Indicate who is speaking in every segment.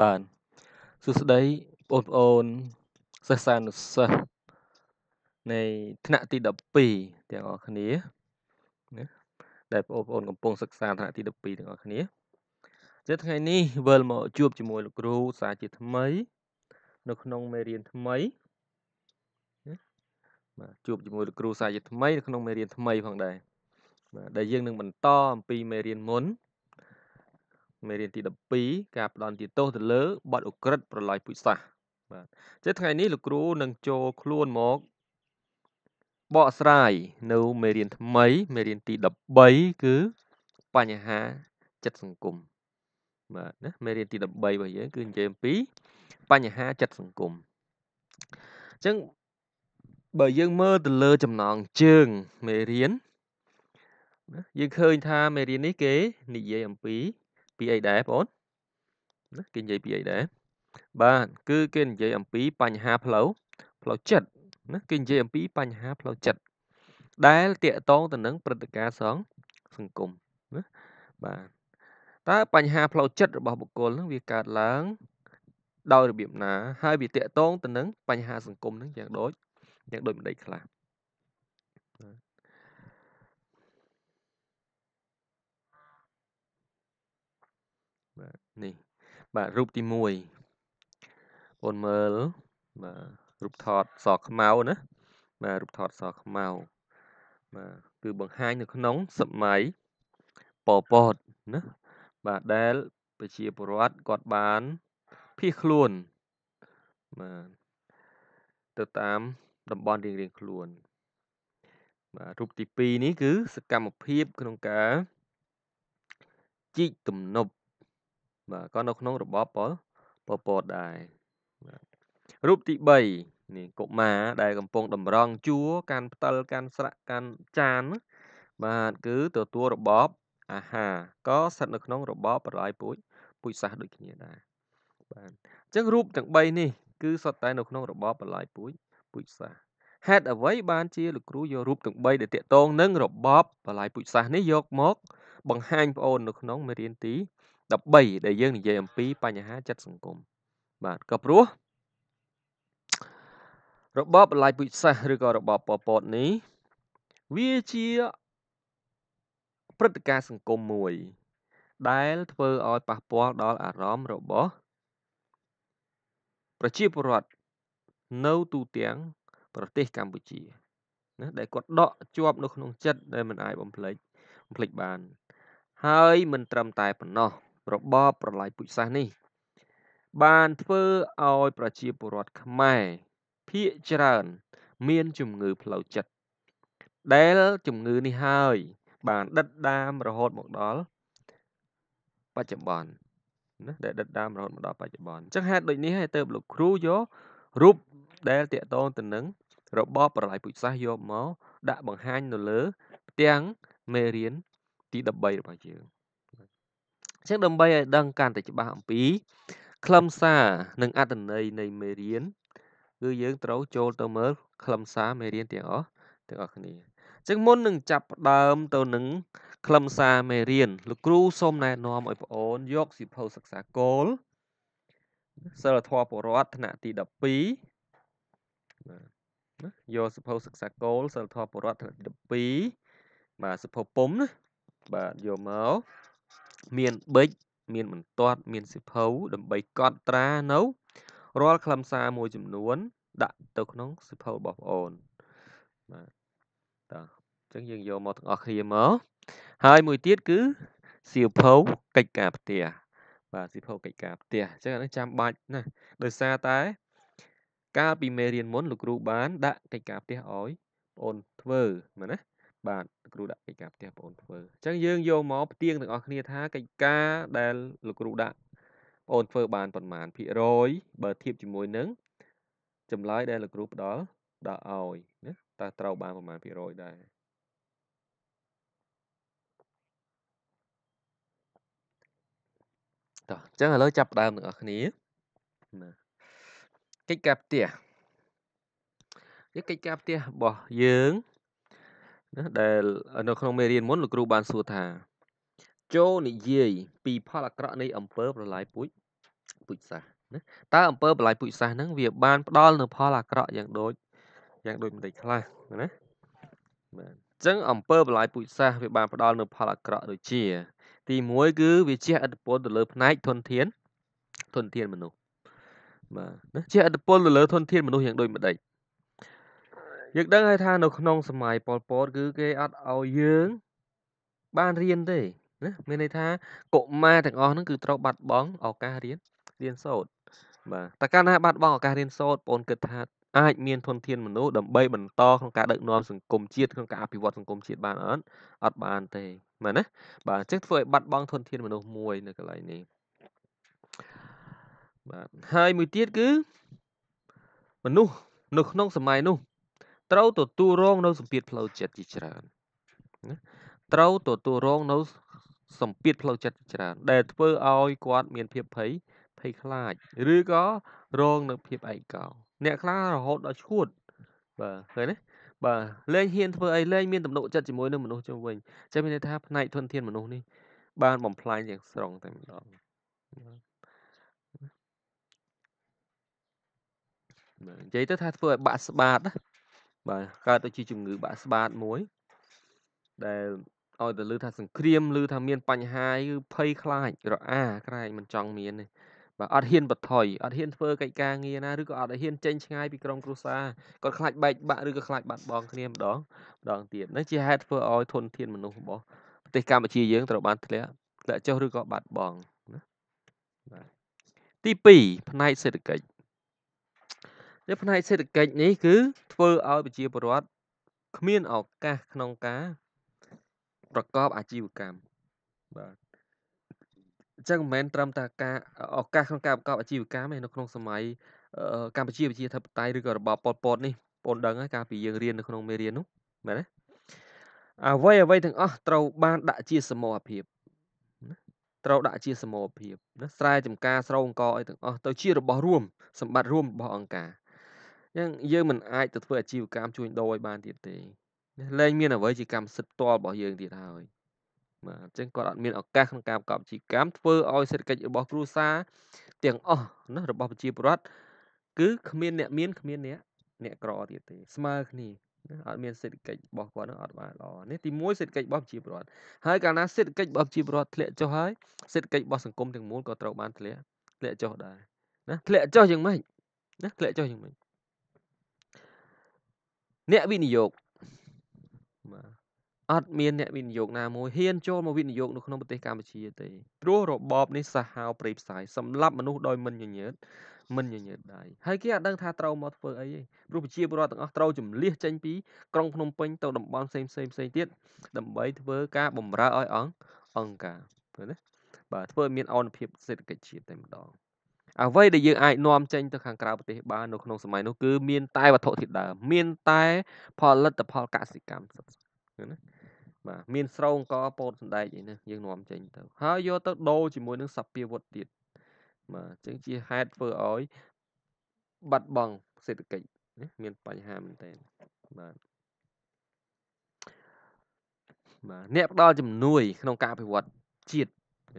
Speaker 1: បាទសួស្តីបងប្អូនសិស្សានុសិស្សនៃថ្នាក់ទី12ទាំងអស់គ្នាណាដែលបងប្អូនកំពុងសិក្សាថ្នាក់ទី12ទាំងអស់គ្នាជាថ្ងៃនេះវិលមកជួប ជាមួយលោកគ្រូសាជាថ្មី នៅក្នុងមេរៀនថ្មីបាទជួបជាមួយលោកគ្រូសាជាថ្មីនៅក្នុងមេរៀនថ្មី ផងដែរបាទដែលយើងនឹងបន្តអំពីមេរៀនមុនមេរៀនទី12ការផ្ដន់ទីទោសទៅលើបទអ ுக ្រិតប្រឡាយពុជសាសបាទអញ្ចឹងថ្ងៃនេះលោកគ្រូនឹងចូលខ្លួនមកបកស្រាយនៅមេរៀនថ្មី មេរៀនទី13គឺបញ្ហាចិត្តសង្គមបាទណាមេរៀនទី13របស់យើងគឺនិយាយអំពី បញ្ហាចិត្តសង្គមអញ្ចឹងបើយើងមើលទៅលើចំណងជើងមេរៀនយើងឃើញថាមេរៀននេះគេនិយាយអំពីពីអីដែរបងណាគេនិយាយពីអីដែរបាទគឺគេនិយាយអំពីបញ្ហាផ្លូវផ្លូវចិត្តណាគេនិយាយអំពីបញ្ហាផ្លូវចិត្តដែលតាក់ទងទៅនឹងព្រឹត្តិការណ៍សងសង្គមណាបាទតើបញ្ហាផ្លូវចិត្តរបស់បុគ្គលនឹងវាកើតឡើងដោយរបៀបណាហើយវាតាក់ទងទៅនឹងបញ្ហាសង្គមនឹងយ៉ាងដូចយ៉ាងដូចម្ដេចខ្លះបាទនេះបាទរូបទី1បងមើលបាទរូបថតសខ្មៅណាបាទរូបថតសខ្មៅបាទគឺបង្ហាញនៅក្នុងសម័យប៉ុលពតណាបាទដែលប្រជាពលរដ្ឋគាត់បានភៀសខ្លួនបាទទៅតាមតំបន់រៀងៗខ្លួនបាទរូបទី2នេះគឺសកម្មភាពក្នុងការ ជីកទំនប់បាទក៏នៅក្នុងរបបប៉ុលពតដែររូបទី3នេះកុមារដែល កំពុងតម្រង់ជួរកាន់ផ្ទិលកាន់ស្រាក់កាន់ចាន បាទគឺទទួលរបបអាហារក៏ស្ថិតនៅក្នុងរបបបរាយពូជពូជសាសដូចគ្នាដែរបាទអញ្ចឹងរូបទាំង3នេះគឺសុទ្ធតែ នៅក្នុងរបបបរាយពូជពូជសាស ហេតុអ្វីបានជាលោកគ្រូយករូបទាំង3ដែលតាក់ទងនឹងរបបបរាយពូជសាសនេះយក មក បង្ហាញប្អូននៅក្នុងមេរៀនទី13ដែលយើងនិយាយអំពីបញ្ហាចិត្តសង្គមបាទក៏ព្រោះរបបឡាយពុជសាសឬក៏របបប៉ុលពតនេះ វាជាព្រឹត្តិការណ៍សង្គមមួយ ដែលធ្វើឲ្យប៉ះពាល់ដល់អារម្មណ៍របស់ប្រជាពលរដ្ឋនៅទូទាំងប្រទេសកម្ពុជាណាដែលគាត់ដកជាប់នៅក្នុង ចិត្តដែលមិនអាចបំភ្លេចបំភ្លេចបាន ហើយមិនត្រឹមតែប៉ុណ្ណោះរបបប្រល័យពូជសាសន៍នេះបានធ្វើឲ្យប្រជាពលរដ្ឋខ្មែរភៀកច្រើន មានជំងឺផ្លូវចិត្តដែលជំងឺនេះហើយ បានដិតដាមរហូតមកដល់បច្ចុប្បន្នណាដែលដិតដាមរហូតមកដល់បច្ចុប្បន្នអញ្ចឹងហេតុដូចនេះហើយទៅលោកគ្រូយករូបដែលតាក់ទងទៅនឹងរបបប្រល័យពូជសាសន៍យកមកដាក់បង្ហាញនៅលើផ្ទាំងមេរៀនទី13របស់យើងអញ្ចឹងដើម្បីឲ្យដឹងកាន់តែច្បាស់អំពីខ្លឹមសារនិងអត្ថន័យនៃមេរៀនគឺយើងត្រូវចូលទៅមើលខ្លឹមសារមេរៀនទាំងអស់ទាំងអស់គ្នាចឹងមុននឹងចាប់ផ្ដើមទៅនឹងខ្លឹមសារមេរៀនលោកគ្រូសូមណែនាំឲ្យបងអូនយកសៀវភៅសិក្សាគោលសិលធម៌ពរដ្ឋថ្នាក់ទី12យកសៀវភៅសិក្សាគោលសិលធម៌ពរដ្ឋថ្នាក់ទី12បាទសៀវភៅពុំណាបាទយកមកមានប៊ិចមានបន្ទាត់មានសិភៅដើម្បីកត់ត្រានៅរាល់ខ្លឹមសារមួយចំនួនដាក់ទៅក្នុងសិភៅរបស់បងអូនបាទតោះអញ្ចឹងយើងយកមកទាំងអស់គ្នាមកហើយមួយទៀតគឺសិភៅកិច្ចការផ្ទះបាទសិភៅកិច្ចការផ្ទះអញ្ចឹងអានេះចាំបាច់ណាដោយសារតែ កាលពីមេរៀនមុនលោកគ្រូបានដាក់កិច្ចការផ្ទះឲ្យបងអូនធ្វើមែនណាបាទគ្រូដាក់កិច្ចការផ្ទះបងធ្វើអញ្ចឹងយើងយកមកផ្ទៀងទាំងអស់គ្នាថាកិច្ចការដែលលោកគ្រូដាក់បងធ្វើបានប្រមាណភាគរយបើធៀបជាមួយនឹងចម្លើយដែលលោកគ្រូផ្ដល់ដល់ឲ្យណាតើត្រូវបានប្រមាណភាគរយដែរតោះអញ្ចឹងឥឡូវចាប់ផ្ដើមទាំងអស់គ្នាណាកិច្ចការផ្ទះនេះកិច្ចការផ្ទះរបស់យើងណាដែលនៅក្នុងមេរៀនមុនលោកគ្រូបានសួរថាចូលនិយាយពី ផលអាក្រក់ នៃ អំពើប្រឡាយពូជពូជសាសណាតើអំពើប្រឡាយពូជសាសហ្នឹងវាបានផ្ដល់នូវផលអាក្រក់យ៉ាងដូចយ៉ាងដូចម្ដេចខ្លះណាបាទអញ្ចឹងអំពើប្រឡាយពូជសាសវាបានផ្ដល់នូវផលអាក្រក់ដូចជា ទី1គឺវាជះឥទ្ធិពលទៅលើផ្នែកធនធានធនធានមនុស្សបាទណាជះឥទ្ធិពលទៅលើធនធានមនុស្សយ៉ាងដូចម្ដេចយើងដឹងហើយថានៅក្នុងសម័យប៉ុលពតគឺគេ អត់ឲ្យយើងបានរៀនទេណាមានន័យថាកុមារទាំងអស់ហ្នឹងគឺត្រូវបាត់បង់ឱកាសរៀនរៀនសូត្របាទតែកាលណាបាត់បង់ឱកាសរៀនសូត្របងគិតថាអាចមានធនធានមនុស្សដើម្បីបន្តក្នុងការដឹកនាំសង្គមជាតិក្នុងការអភិវឌ្ឍសង្គមជាតិបានអត់អត់បានទេមែនណាបាទអញ្ចឹងធ្វើឲ្យបាត់បង់ធនធានមនុស្សមួយនៅកន្លែងនេះបាទហើយមួយទៀតគឺមនុស្សនៅក្នុង សម័យនោះត្រូវទទួលរង នៅសម្ពាធផ្លូវចិត្តជាច្រើនណាត្រូវទទួលរងនៅសម្ពាធផ្លូវចិត្តជាច្រើនដែលធ្វើឲ្យគាត់មានភាពភ័យភ័យខ្លាច ឬក៏រងនឹងភាពឯកោអ្នកខ្លះរហូតដល់ឈួតបាទឃើញទេបាទលែងហ៊ានធ្វើអីលែងមានទំនុកចិត្តជាមួយនឹងមនុស្សជុំវិញចឹងមានន័យថាផ្នែកធនធានមនុស្សនេះបានបំផ្លាញយ៉ាងស្រុងតែម្ដងនិយាយទៅថាធ្វើឲ្យបាក់ស្បាតបាទកើតដូចជាជំងឺបាក់ស្បាតមួយដែលឲ្យតែលឺថាសង្គ្រាមលឺថាមាន បញ្ហាគឺភ័យខ្លាចរអាក្រែងមិនចង់មានទេបាទអត់ហ៊ានបថុយអត់ហ៊ានធ្វើកិច្ចការងារណាឬក៏អត់ហ៊ានចេញឆ្ងាយពីក្រុមគ្រួសារគាត់ខ្លាចបែកបាក់ឬក៏ខ្លាចបាត់បង់គ្នាម្ដងម្ដងទៀតនេះជាហេតុធ្វើឲ្យធនធានមនុស្សរបស់ប្រទេសកម្ពុជាយើងត្រូវបានធ្លាក់ធ្លាក់ចុះឬក៏បាត់បង់ណាបាទទី2ផ្នែកសេដ្ឋកិច្ចនៅផ្នែកសេដ្ឋកិច្ចនេះគឺធ្វើឲ្យប្រជាពលរដ្ឋគ្មានឱកាសក្នុងការ ប្រកបអាជីវកម្មបាទអញ្ចឹងមិនមែនត្រឹមតែការឱកាសក្នុងការប្រកបអាជីវកម្មទេនៅក្នុងសម័យកម្ពុជាប្រជាធិបតេយ្យឬក៏របបប៉ុលពតនេះបងដឹងហើយកាលពីយើងរៀននៅក្នុងមេរៀននោះមែនទេអ្វីអ្វីទាំងអស់ត្រូវ បាន ដាក់ជាសមរភាពត្រូវដាក់ជា សមរភាពណាស្រែចម្ការស្រោអង្ករអីទាំងអស់ទៅជារបស់រួមសម្បត្តិរួមរបស់អង្គការអញ្ចឹងយើងមិនអាចទៅធ្វើអាជីវកម្មជួញដូរឲ្យបានទៀតទេលែងមានអ្វីជា កម្មសិទ្ធិផ្ទាល់របស់យើងទៀតហើយបាទអញ្ចឹងគាត់អត់មានឱកាសក្នុងការប្រកបអាជីវកម្មធ្វើឲ្យសេដ្ឋកិច្ចរបស់គ្រួសារទាំងអស់ណារបស់ប្រជាពលរដ្ឋគឺគ្មានអ្នកមានគ្មានអ្នកអ្នកក្រទៀតទេស្មើគ្នាណាអត់មានសេដ្ឋកិច្ចរបស់គាត់នឹងអត់បានល្អនេះទី1សេដ្ឋកិច្ចរបស់ប្រជាពលរដ្ឋហើយកាលណាសេដ្ឋកិច្ចរបស់ប្រជាពលរដ្ឋធ្លាក់ចុះហើយសេដ្ឋកិច្ចរបស់សង្គមទាំងមូលក៏ត្រូវបានធ្លាក់ធ្លាក់ចុះដែរណាធ្លាក់ចុះយ៉ាងម៉េចណាធ្លាក់ចុះយ៉ាងម៉េចអ្នកវិនិយោគបាទអត់មានអ្នកវិនិយោគណាមួយហ៊ានចូលមកវិនិយោគនៅក្នុងប្រទេសកម្ពុជាទេព្រោះរបបនេះសាហាវព្រៃផ្សាយសម្លាប់មនុស្សដោយមិនញញើតមិនញញើតដែរហើយគេអត់ដឹងថាត្រូវមកធ្វើអីទេព្រោះប្រជាពលរដ្ឋទាំងអស់ត្រូវចម្លៀសចេញពីក្រុងភ្នំពេញទៅតំបន់ផ្សេងផ្សេងផ្សេងទៀតដើម្បីធ្វើការបំរើឲ្យអង្គអង្គការឃើញទេបាទធ្វើឲ្យមានអនុភាពសេដ្ឋកិច្ចជាតិតែម្ដងអ្វីដែលយើងអាចនាំចេញទៅខាងក្រៅប្រទេសបាននៅក្នុងសម័យនោះគឺមានតែវត្ថុធាតុដើមមានតែផលិតផលកសិកម្មណាបាទមានស្រោងកពោតសណ្ដែកអីនេះយើងនាំចេញ ទៅ ហើយយកទៅដូរជាមួយនឹងសពាវុធទៀតបាទចឹងជាហេតុធ្វើឲ្យបាត់បង់សេដ្ឋកិច្ចនេះមានបញ្ហាមែនតើបាទបាទអ្នកផ្ដល់ជំនួយក្នុងការអភិវឌ្ឍជាតិ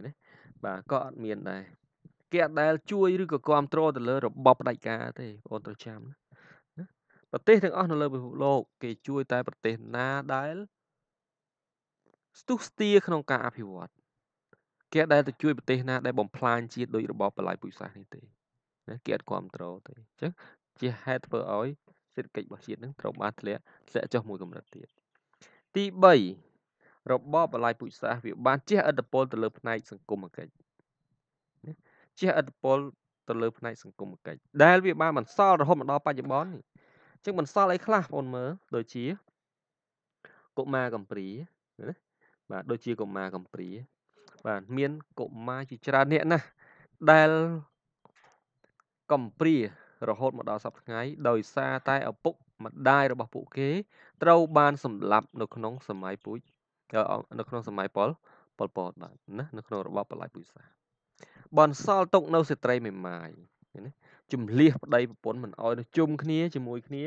Speaker 1: ណាបាទក៏អត់មានដែរគេអត់ដែលជួយឬក៏គ្រប់គ្រងទៅលើ របបផ្ដាច់ការទេបងត្រូវចាំណាប្រទេសទាំងអស់នៅលើពិភពលោកគេជួយតែ ប្រទេសណាដែលស្ទុះស្ទាក្នុងការអភិវឌ្ឍគេដែលទៅជួយ ប្រទេសណាដែលបំផ្លាញជាតិដោយរបបបល្ល័យពុជសាសនេះទេណាគេអត់គ្រប់គ្រងទេអញ្ចឹងជា ហេតុធ្វើឲ្យសេដ្ឋកិច្ចរបស់ជាតិនឹងត្រូវបានធ្លាក់ធ្លាក់ចុះមួយកម្រិតទៀតទី3របបបល្ល័យពុជសាសវាបានជះឥទ្ធិពលទៅលើផ្នែកសង្គមគិច្ចជះឥទ្ធិពលទៅលើផ្នែកសង្គមគិច្ចដែលវាបានបន្សល់រហូតមកដល់បច្ចុប្បន្ននេះអញ្ចឹងបន្សល់អីខ្លះបងមើលដូចជាកុមារកំព្រាណាបាទដូចជាកុមារកំព្រាបាទមាន កុមារជាច្រើនអ្នកណាស់ដែលកំព្រារហូតមកដល់សប្តាហ៍ថ្ងៃដោយសារតែឪពុកម្ដាយរបស់ពួកគេត្រូវបានសម្លាប់នៅក្នុង សម័យពូជនៅក្នុងសម័យប៉ុលប៉ុលពតបាទណានៅក្នុងរបបបល្ល័យពូជសាសន៍បន្សល់ទុកនៅស្ត្រីមេម៉ាយណាជំលះប្តីប្រពន្ធមិនអោយទៅជុំគ្នាជាមួយគ្នា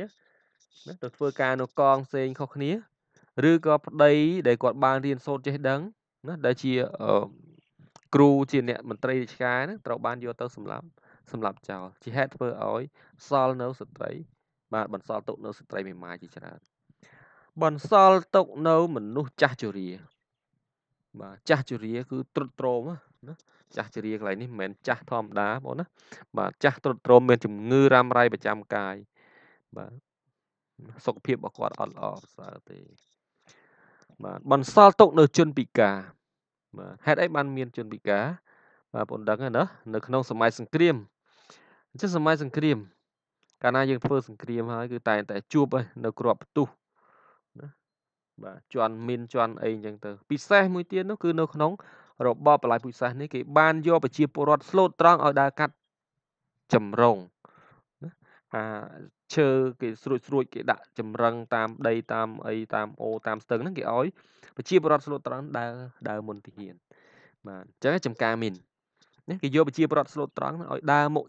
Speaker 1: ណាទៅធ្វើការនៅកងផ្សេងខុសគ្នាឬក៏ប្តីដែលគាត់បានរៀនសូត្រចេះដឹងណាដែលជាគ្រូជាអ្នកមន្ត្រីរាជការហ្នឹងត្រូវបានយកទៅសម្លាប់សម្លាប់ចោលជាហេតុធ្វើឲ្យសល់នៅស្ត្រីបាទបន្សល់ទុកនៅស្ត្រីមេម៉ាយជាច្រើនបន្សល់ទុកនៅមនុស្សចាស់ជរា បាទចាស់ជរាគឺទ្រុឌទ្រោមណាចាស់ជរាកន្លែងនេះមិនមែនចាស់ធម្មតាបងណាបាទចាស់ទ្រុឌទ្រោមមានជំងឺរ៉ាំរ៉ៃប្រចាំកាយបាទសុខភាពរបស់គាត់អត់ល្អប្រសើរទេបាទបន្សល់ទុកនៅជនពិការបាទហេតុអីបាន មានជនពិការបាទបងដឹងណានៅក្នុងសម័យសង្គ្រាមអញ្ចឹងសម័យសង្គ្រាម កាលណាយើងធ្វើសង្គ្រាមហើយគឺតែតែជួបនៅក្របផ្ទុះណាបាទជន់មីនជន់អីអញ្ចឹងទៅ ពិសេសមួយទៀតនោះគឺនៅក្នុងរបបបន្លាយពូជសាសន៍នេះគេបានយកប្រជាពលរដ្ឋស្លូតត្រង់ឲ្យដើរកាត់ចម្រុងអាឈើគេស្រួចស្រួចគេដាក់ចម្រឹងតាមដីតាមអីតាមអូតាមស្ទឹងហ្នឹងគេឲ្យប្រជាពលរដ្ឋស្លូតត្រង់ដើរដើរមុនទាហានបាទអញ្ចឹងចំការមីននេះគេយកប្រជាពលរដ្ឋស្លូតត្រង់ឲ្យដើរមុខ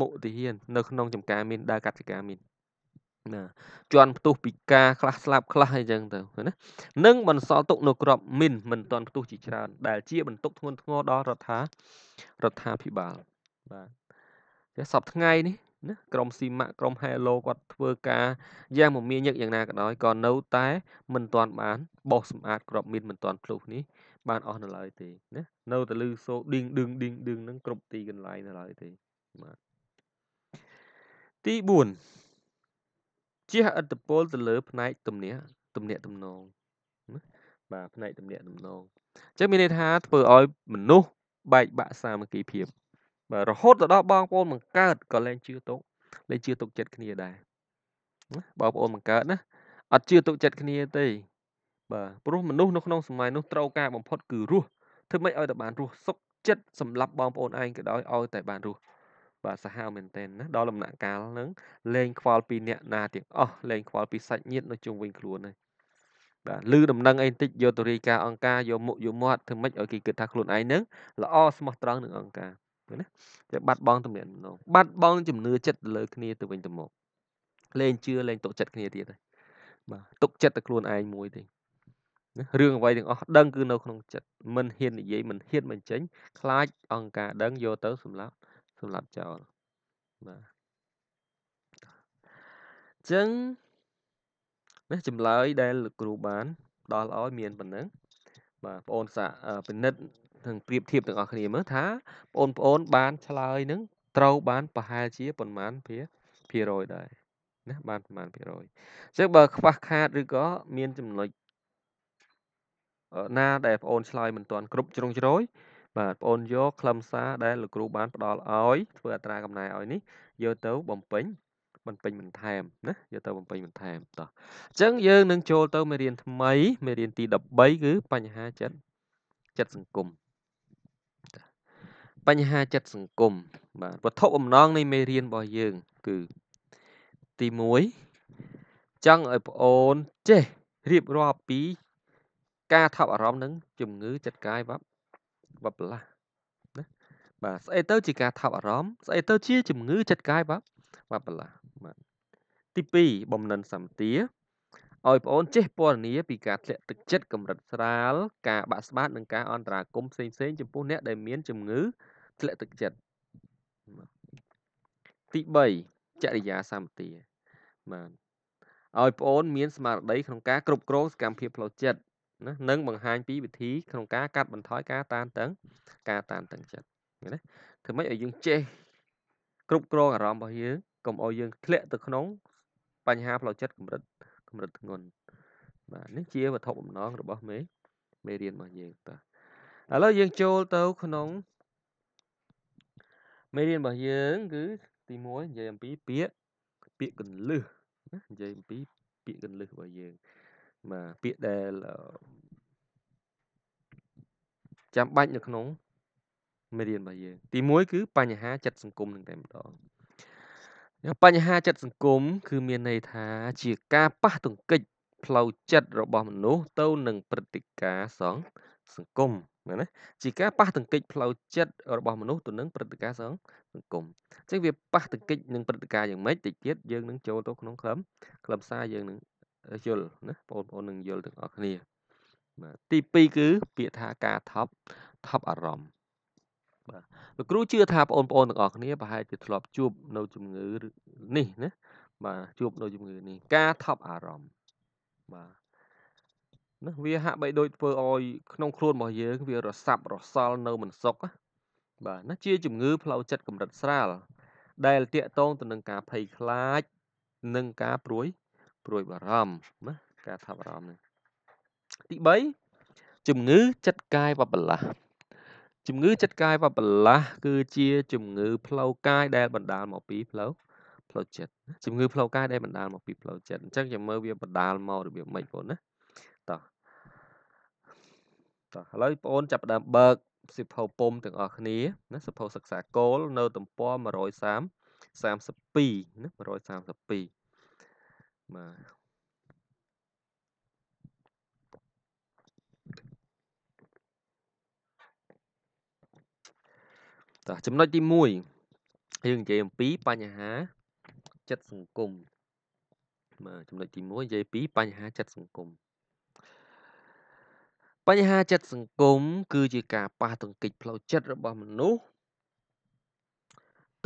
Speaker 1: មុខទាហាននៅក្នុងចំការមីនដើរកាត់ចំការមីនណាជន់ផ្ទុះពីការខ្លះស្លាប់ខ្លះអីចឹងទៅណានឹងបន្សល់ទុកនៅក្របមីនមិនទាន់ផ្ទុះជាច្រើនដែលជាបន្ទុកធ្ងន់ធ្ងរដល់រដ្ឋារដ្ឋាភិបាលបាទចេះសពថ្ងៃនេះណាក្រុមស៊ីម៉ាក់ក្រុមហេឡូគាត់ធ្វើការយ៉ាងមមាញឹកយ៉ាងណាក៏ដោយក៏នៅតែមិនទាន់បានបោះសម្អាតក្របមីនមិនទាន់ផ្ទុះនេះបានអស់នៅឡើយទេណានៅតែលឺសូឌីងឌឹងឌីងឌឹងនឹងគ្រប់ទីកន្លែងនៅឡើយទេបាទទី4ជះឥទ្ធិពលទៅលើផ្នែកទំនាទំនាក់ទំនងណាបាទផ្នែកទំនាក់ទំនងអញ្ចឹងមានន័យថាធ្វើឲ្យមនុស្សបែកបាក់សាមគ្គីភាពបាទរហូតទៅដល់បងប្អូនបង្កើតក៏លែងជឿទុកលែងជឿទុកចិត្តគ្នាដែរណាបងប្អូនបង្កើតណាអត់ជឿទុកចិត្តគ្នាទេបាទព្រោះមនុស្សនៅក្នុងសម័យនោះត្រូវការបំផុតគឺរស់ធ្វើម៉េចឲ្យតែបាន រស់សុខចិត្តសម្រាប់បងប្អូនឯងក៏ដោយឲ្យតែបានរស់បាទសាហាវមែនទែនណាដល់ដំណាក់កាលហ្នឹងលែងខ្វល់ពីអ្នកណាទាំងអស់លែងខ្វល់ពីសាច់ញាតិនៅជុំវិញខ្លួនហើយបាទឮដំណឹងអីបន្តិចយកទៅរាយការអង្គការយកមុខយកមាត់ធ្វើម៉េចឲ្យគេគិតថាខ្លួនឯងហ្នឹងល្អស្មោះត្រង់នឹងអង្គការណាតែបាត់បង់ទំនាក់ទំនងបាត់បង់ជំនឿចិត្តទៅលើ គ្នាទៅវិញទៅមកលែងជឿលែងទុកចិត្តគ្នាទៀតហើយបាទទុកចិត្តតែខ្លួនឯងមួយទេណារឿងអ្វីទាំងអស់ដឹងគឺនៅក្នុងចិត្តមិនហ៊ាននិយាយមិនហ៊ានបញ្ចេញខ្លាចអង្គការដឹងយកទៅសម្លាប់សម្រាប់ចោលបាទចឹងនេះចម្លើយ ដែលលោកគ្រូបាន ដល់ឲ្យ មានប៉ុណ្ណឹងបាទបងអូនសាពិនិត្យនឹងប្រៀបធៀបទាំងអស់គ្នាមើលថាបងប្អូន បាន ឆ្លើយនឹងត្រូវបានប្រហែលជាប៉ុន្មានភាភារយដែរណាបានប៉ុន្មានភារយអញ្ចឹងបើ ខ្វះខាតឬក៏មាន ចំណុចណាដែលបងអូនឆ្លើយមិនទាន់គ្រប់ជ្រុងជ្រោយបាទបងយកខ្លឹមសារដែលលោកគ្រូបានផ្ដល់ឲ្យធ្វើអត្រាកំណែឲ្យនេះយកទៅបំពេញបំពេញបន្ថែមណាយកទៅ បំពេញ បន្ថែមតោះអញ្ចឹងយើងនឹងចូលទៅមេរៀនថ្មីមេរៀនទី13គឺបញ្ហាចិត្តចិត្តសង្គមបញ្ហាចិត្តសង្គមបាទវត្ថុបំណងនៃមេរៀនរបស់យើង គឺទី1ចង់ឲ្យប្អូនចេះរៀបរាប់ពីការថប់អារម្មណ៍នឹងជំងឺចិត្តកាយបាប់12ណាបាទស្អីទៅជាការថាប់អារម្មណ៍ស្អីទៅជាជំងឺចិត្តកាយបាទបាទបលាបាទទី2បំណិនសម្ទាឲ្យបងអូនចេះពណ៌នា ពីការធ្លាក់ទឹកចិត្តកម្រិតស្រាលការបាក់ស្បាតនិងការអន្តរាគមផ្សេងផ្សេងចំពោះអ្នកដែលមានជំងឺធ្លាក់ទឹកចិត្តទី3ចរិយាសម្ទាបាទឲ្យបងអូនមានស្មារតីក្នុងការគ្រប់គ្រងសកម្មភាពផ្លូវចិត្តណានឹងបង្ហាញពីវិធីក្នុងការកាត់បន្ថយការតានតឹង ការតានតឹងចិត្តណាធ្វើម៉េចឲ្យយើងចេះគ្រប់គ្រងអារម្មណ៍របស់យើងកុំឲ្យយើងធ្លាក់ទៅក្នុងបញ្ហាផ្លូវចិត្តកម្រិត កម្រិតធ្ងន់បាទនេះជាវត្ថុបំណងរបស់មេមេរៀនរបស់យើងតើឥឡូវយើងចូលទៅក្នុងមេរៀនរបស់យើងគឺទី1និយាយអំពីពាក្យពាក្យកੁੰលឹះនិយាយអំពីពាក្យកੁੰលឹះរបស់យើងបាទពាក្យដែលចាំបាច់នៅក្នុងមេរៀនរបស់យើងទី1គឺបញ្ហាចិត្តសង្គមនឹងតែម្ដងបញ្ហាចិត្តសង្គមគឺមានន័យថា ជាការប៉ះទង្គិចផ្លូវចិត្តរបស់មនុស្សទៅនឹងព្រឹត្តិការណ៍សង្គមសង្គមណាជាការប៉ះទង្គិចផ្លូវចិត្តរបស់មនុស្សទៅនឹងព្រឹត្តិការណ៍សង្គមអញ្ចឹងវាប៉ះទង្គិចនឹងព្រឹត្តិការណ៍យ៉ាងម៉េចតិចទៀតយើងនឹងចូលទៅក្នុងក្រុមក្រុមសារយើងនឹងយល់ណាបងប្អូននឹងយល់ទាំងអស់គ្នា បាទទី2គឺពាក្យថាការថប់ថប់អារម្មណ៍បាទលោកគ្រូជឿថាបងប្អូនទាំងអស់គ្នាប្រហែលជាធ្លាប់ជួបនៅជំងឺនេះណាបាទជួបនៅជំងឺនេះការថប់អារម្មណ៍បាទណាវាហាក់បីដូចធ្វើឲ្យ ក្នុងខ្លួនរបស់យើងវារសាប់រសល់នៅមិនសុខបាទណាជាជំងឺផ្លូវចិត្តកម្រិតស្រាលដែលតាកតងទៅនឹងការភ័យខ្លាចនិងការព្រួយព្រួយបារម្ភណាការថប់បារម្ភនេះទី3ជំងឺចិត្តកាយវបលាស់ជំងឺ ចិត្តកាយវបលាស់គឺជាជំងឺ ផ្លូវកាយដែលបណ្ដាលមកពីផ្លូវផ្លូវចិត្តជំងឺផ្លូវកាយដែលបណ្ដាលមកពីផ្លូវចិត្តអញ្ចឹងយើងមើលវាបណ្ដាលមករបៀបម៉េចបងណាតោះតោះឥឡូវបងអូនចាប់ផ្ដើមបើក សិភៅពុំទាំងអស់គ្នាណាសិភៅសិក្សាគោលនៅទំព័រ130 32ណា132มาតោះចំណុចទី1យើងនិយាយអំពីបញ្ហាចិត្តសង្គមបាទចំណុចទី1និយាយពី បញ្ហាចិត្តសង្គមបញ្ហាចិត្តសង្គមគឺជាការប៉ះទង្គិច ផ្លូវចិត្តរបស់មនុស្ស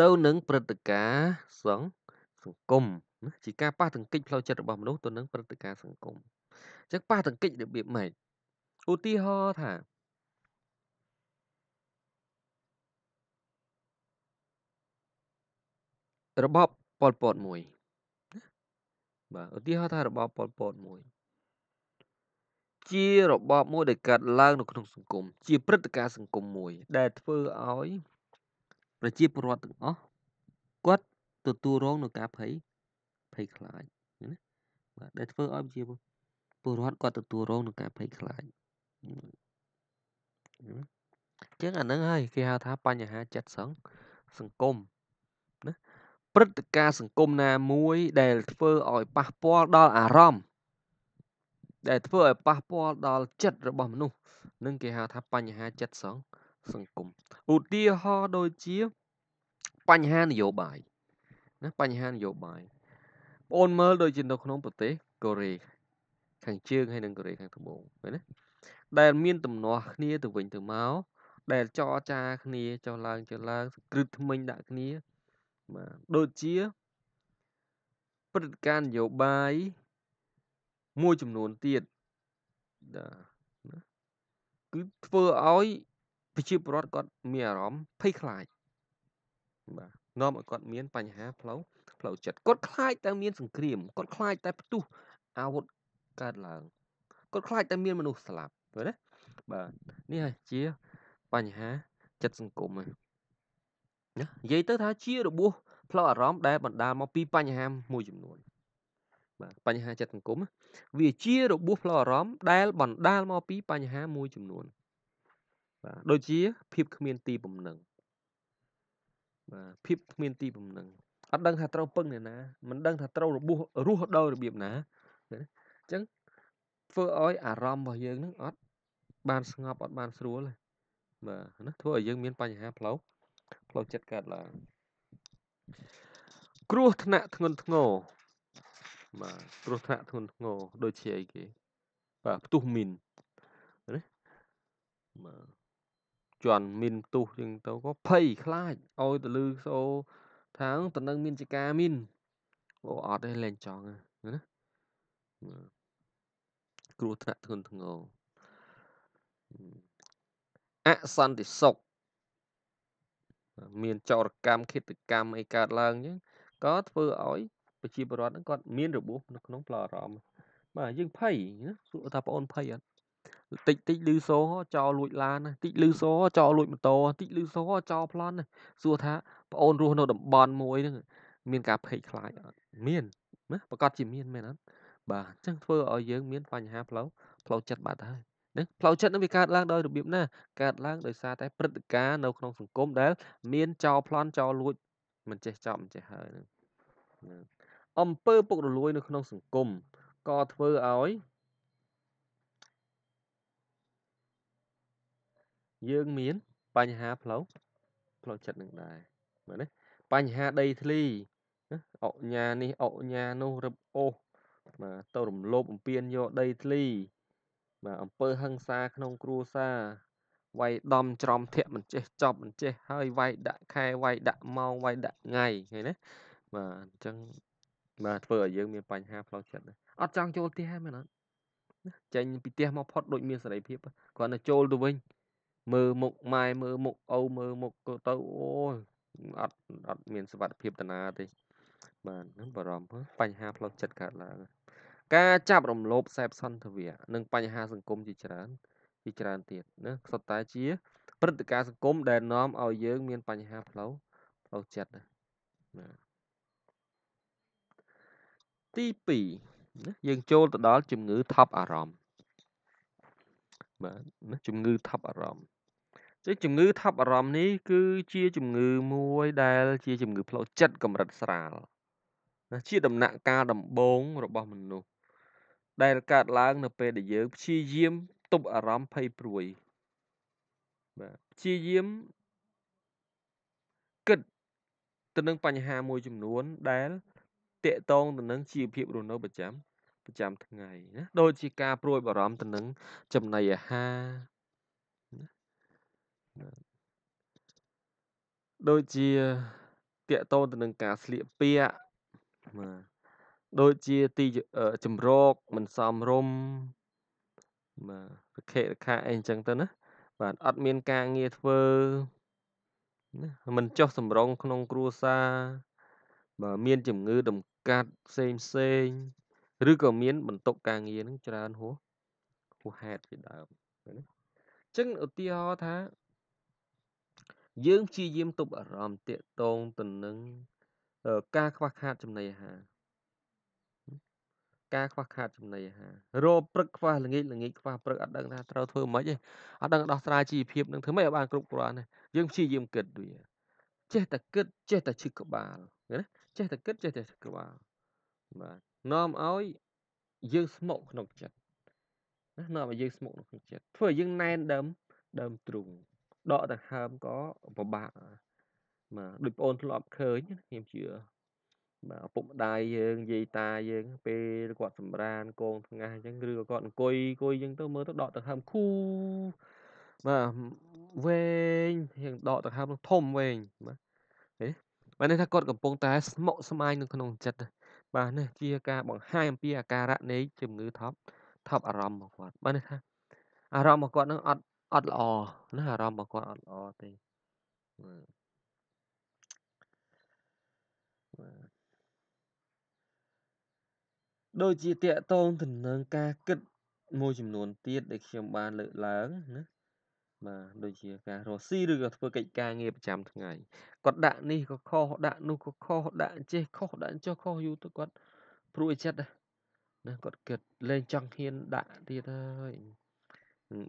Speaker 1: ទៅនឹងព្រឹត្តិការណ៍សង្គមណាជាការប៉ះទង្គិចផ្លូវចិត្តរបស់មនុស្សទៅនឹងព្រឹត្តិការណ៍សង្គមអញ្ចឹងប៉ះទង្គិចរបៀបម៉េចឧទាហរណ៍ថា របបប៉ុលពតមួយបាទឧទាហរណ៍ថារបបប៉ុលពតមួយជារបបមួយ ដែលកើតឡើងនៅក្នុងសង្គមជាព្រឹត្តិការណ៍សង្គមមួយដែលធ្វើឲ្យប្រជាពលរដ្ឋទាំងអស់គាត់ទទួលរងនឹងការភ័យភ័យខ្លាចណាបាទដែលធ្វើឲ្យជាពលរដ្ឋគាត់ទទួលរងនឹងការភ័យខ្លាចចឹងអាហ្នឹងហើយគេហៅថាបញ្ហាចិត្តសង្ឃសង្គមណាព្រឹត្តិការណ៍សង្គមណាមួយ ដែល ធ្វើឲ្យប៉ះពាល់ដល់អារម្មណ៍ដែលធ្វើឲ្យប៉ះពាល់ដល់ចិត្តរបស់មនុស្សនឹងគេហៅថាបញ្ហាចិត្តសង្ឃសង្គមឧទាហរណ៍ដូចជាបញ្ហានយោបាយណាបញ្ហានយោបាយបងអូនមើលដូចជានៅក្នុងប្រទេសកូរ៉េខាងជើងហើយនិងកូរ៉េខាងត្បូងឃើញណាដែលមានទំនាស់គ្នាទៅវិញទៅមកដែលចរចាគ្នាចុះឡើងចុះឡើងក្រឹតថ្មិញដាក់គ្នាបាទដូចជាព្រឹត្តិការណ៍នយោបាយមួយចំនួនទៀតបាទគឺធ្វើឲ្យប្រជាពលរដ្ឋគាត់ មានអារម្មណ៍ភ័យខ្លាចបាទនាំឲ្យគាត់មាន បញ្ហាផ្លូវផ្លូវចិត្តគាត់ខ្លាចតែមានសង្គ្រាមគាត់ខ្លាចតែផ្ទុះអាវុធកើតឡើងគាត់ខ្លាចតែមានមនុស្សស្លាប់ឃើញទេបាទនេះហើយជាបញ្ហាចិត្តសង្គមហ្នឹងណានិយាយទៅថាជារបួសផ្លូវអារម្មណ៍ដែល បណ្ដាលមកពី បញ្ហាមួយចំនួនបាទបញ្ហាចិត្តសង្គមវាជារបួសផ្លូវអារម្មណ៍ដែលបណ្ដាលមកពីបញ្ហាមួយចំនួនបាទដូចជាភាពគ្មានទីបំណងបាទភាពគ្មានទីបំណងអត់ដឹងថាត្រូវពឹងអ្នកណាមិនដឹងថាត្រូវរបួសរស់ដោយរបៀបណាអញ្ចឹងធ្វើឲ្យអារម្មណ៍របស់យើង នឹងអត់បានស្ងប់អត់បានស្រួលបាទណាធ្វើឲ្យយើងមានបញ្ហាផ្លូវផ្លូវចិត្តកើតឡើងគ្រោះថ្នាក់ធ្ងន់ធ្ងរបាទគ្រោះថ្នាក់ធ្ងន់ធ្ងរដូចជាអីគេបាទផ្ទុះមីនណាបាទជន់មីនផ្ទុះចឹងទៅក៏ភ័យខ្លាចឲ្យទៅលឺសូរថាតនឹងមានចកាមានអូអត់ទេលេងចង់ណាគ្រោះថ្នាក់ធ្ងន់ធ្ងរអសន្តិសុខមានចោរកម្មឃាតកម្មអីកើតឡើងអញ្ចឹងក៏ធ្វើឲ្យប្រជាពលរដ្ឋហ្នឹងគាត់មានរបួសនៅក្នុងផ្លូវអារម្មណ៍បាទយើងភ័យណាសួរថាបងអូនភ័យអត់តិចតិចលឺសូចោលលួចឡានតិចលឺសូចោលលួចម៉ូតូតិចលឺសូចោលប្លន់សួរថាប្អូនរស់នៅតំបន់មួយហ្នឹងមានការភ័យខ្លាចអត់មានណាប្រកាសជាមានមែនអត់បាទអញ្ចឹងធ្វើឲ្យយើងមានបញ្ហាផ្លូវផ្លូវចិត្តបាត់ហើយណាផ្លូវចិត្តនឹងវាកើតឡើងដោយរបៀបណាកើតឡើងដោយសារតែព្រឹត្តិការណ៍នៅក្នុងសង្គមដែលមានចោលប្លន់ចោលលួចមិនចេះចប់មិនចេះហើយអំពើពុករលួយនៅក្នុងសង្គមក៏ធ្វើឲ្យយើងមានបញ្ហាផ្លូវផ្លូវចិត្តនឹងដែរមែនទេបញ្ហាដីធ្លីអុកញ៉ានេះអុកញ៉ានោះរឹបអូសបាទទៅរំលោភបំពានយកដីធ្លី បាទអំពើហឹង្សាក្នុងគ្រួសារវាយដំ ច្រំធាក់មិនចេះចប់មិនចេះហើយវាយដាក់ខែវាយដាក់ម៉ោងវាយដាក់ថ្ងៃឃើញទេបាទអញ្ចឹងបាទធ្វើឲ្យយើងមានបញ្ហាផ្លូវចិត្តអត់ចង់ចូលផ្ទះហ្នឹងមែនអត់ចេញពីផ្ទះមកផុតដូចមានសេរីភាពគាត់នៅចូលទៅវិញមើលមុខម៉ែមើលមុខឪមើលមុខគាត់ទៅអូយអត់អត់មានសុវត្ថិភាពតាណាទេបាទហ្នឹងបារម្ភបញ្ហាផ្លូវចិត្តកើតឡើងការចាប់រំលោភខ្សែសន្តិវិៈនិងបញ្ហាសង្គមជាច្រើនជាច្រើនទៀតណាសុទ្ធតែជាព្រឹត្តិការណ៍សង្គមដែលនាំឲ្យយើងមានបញ្ហាផ្លូវផ្លូវចិត្តណាទី2ណាយើងចូលទៅដល់ជំងឺថប់អារម្មណ៍បាទណាជំងឺថប់អារម្មណ៍ចឹងជំងឺថប់អារម្មណ៍នេះគឺជាជំងឺមួយ ដែល ជាជំងឺផ្លូវចិត្តកម្រិតស្រាលណាជាដំណាក់កាលដំបូងរបស់មនុស្សដែលកើតឡើងនៅពេលដែលយើងព្យាយាមទប់អារម្មណ៍ភ័យព្រួយបាទព្យាយាមគិតទៅនឹង បញ្ហាមួយ ចំនួន ដែលតកតងទៅនឹងជីវភាពរស់នៅប្រចាំប្រចាំថ្ងៃណាដូចជាការព្រួយបារម្ភទៅនឹងចំណីអាហារដូចជាតាក់ទងទៅនឹងការស្លៀកពាក់បាទដូចជាទីជំរកមិនសមរម្យបាទវិខេរខៈអីអញ្ចឹងទៅណាបាទអត់មានការងារធ្វើណាមិនចោះសម្រងក្នុងគ្រួសារបើមានជំងឺដំកាត់ផ្សេងផ្សេងឬក៏មានបន្ទុកការងារនឹងច្រើនហួសហួសហេតុជាដើមណាអញ្ចឹងឧទាហរណ៍ថាយើងព្យាយាមទប់អារម្មណ៍តាកតងទៅនឹងការខ្វះខាតចំណីអាហារការខ្វះខាត ចំណីអាហាររោព្រឹកខ្វះល្ងាចល្ងាចខ្វះព្រឹកអត់ដឹងថាត្រូវធ្វើម៉េចទេអត់ដឹងដោះស្រាយជីវភាពនឹងធ្វើម៉េចឲ្យបានគ្រប់គ្រាន់ទេយើងព្យាយាមគិតវាចេះតែគិតចេះតែឈឺក្បាលណាចេះតែគិតចេះតែឈឺក្បាលបាទនាំឲ្យយើងស្មុកក្នុងចិត្តណានាំឲ្យយើងស្មុកក្នុងចិត្តធ្វើឲ្យយើងណែន ដើមដើមទ្រូងដកដង្ហើមក៏ពិបាកបាទដូចបងធ្លាប់ឃើញខ្ញុំជឿបាទឪពុកម្ដាយយើងយាយតាយើងពេលគាត់សម្រានកងថ្ងាស់អញ្ចឹងឬក៏គាត់អង្គុយអង្គុយអញ្ចឹងទៅមើលទៅដកដង្ហើមខូបាទវែងយើងដកដង្ហើមធំវែងបាទហេបាននេះថាគាត់កំពុងតែស្មុគស្មាញនៅក្នុងចិត្តបាទនេះជាការបង្ហាញអំពីអាការៈនៃជំងឺថប់ថប់អារម្មណ៍របស់គាត់បាននេះថាអារម្មណ៍របស់គាត់នឹងអត់អត់ល្អណាអារម្មណ៍របស់គាត់អត់ល្អទេដូចជាតកតងទៅនឹងការគិត មួយចំនួនទៀតដែលខ្ញុំបានលើកឡើងណាបាទដូចជាការរស់ស៊ីឬក៏ធ្វើកិច្ចការងារប្រចាំថ្ងៃគាត់ដាក់នេះក៏ខុសដាក់នោះក៏ខុសដាក់ចេះខុសដាក់ចុះខុសយូរទៅគាត់ព្រួយចិត្តណាគាត់គិតលែងចង់ហ៊ានដាក់ទៀតហើយ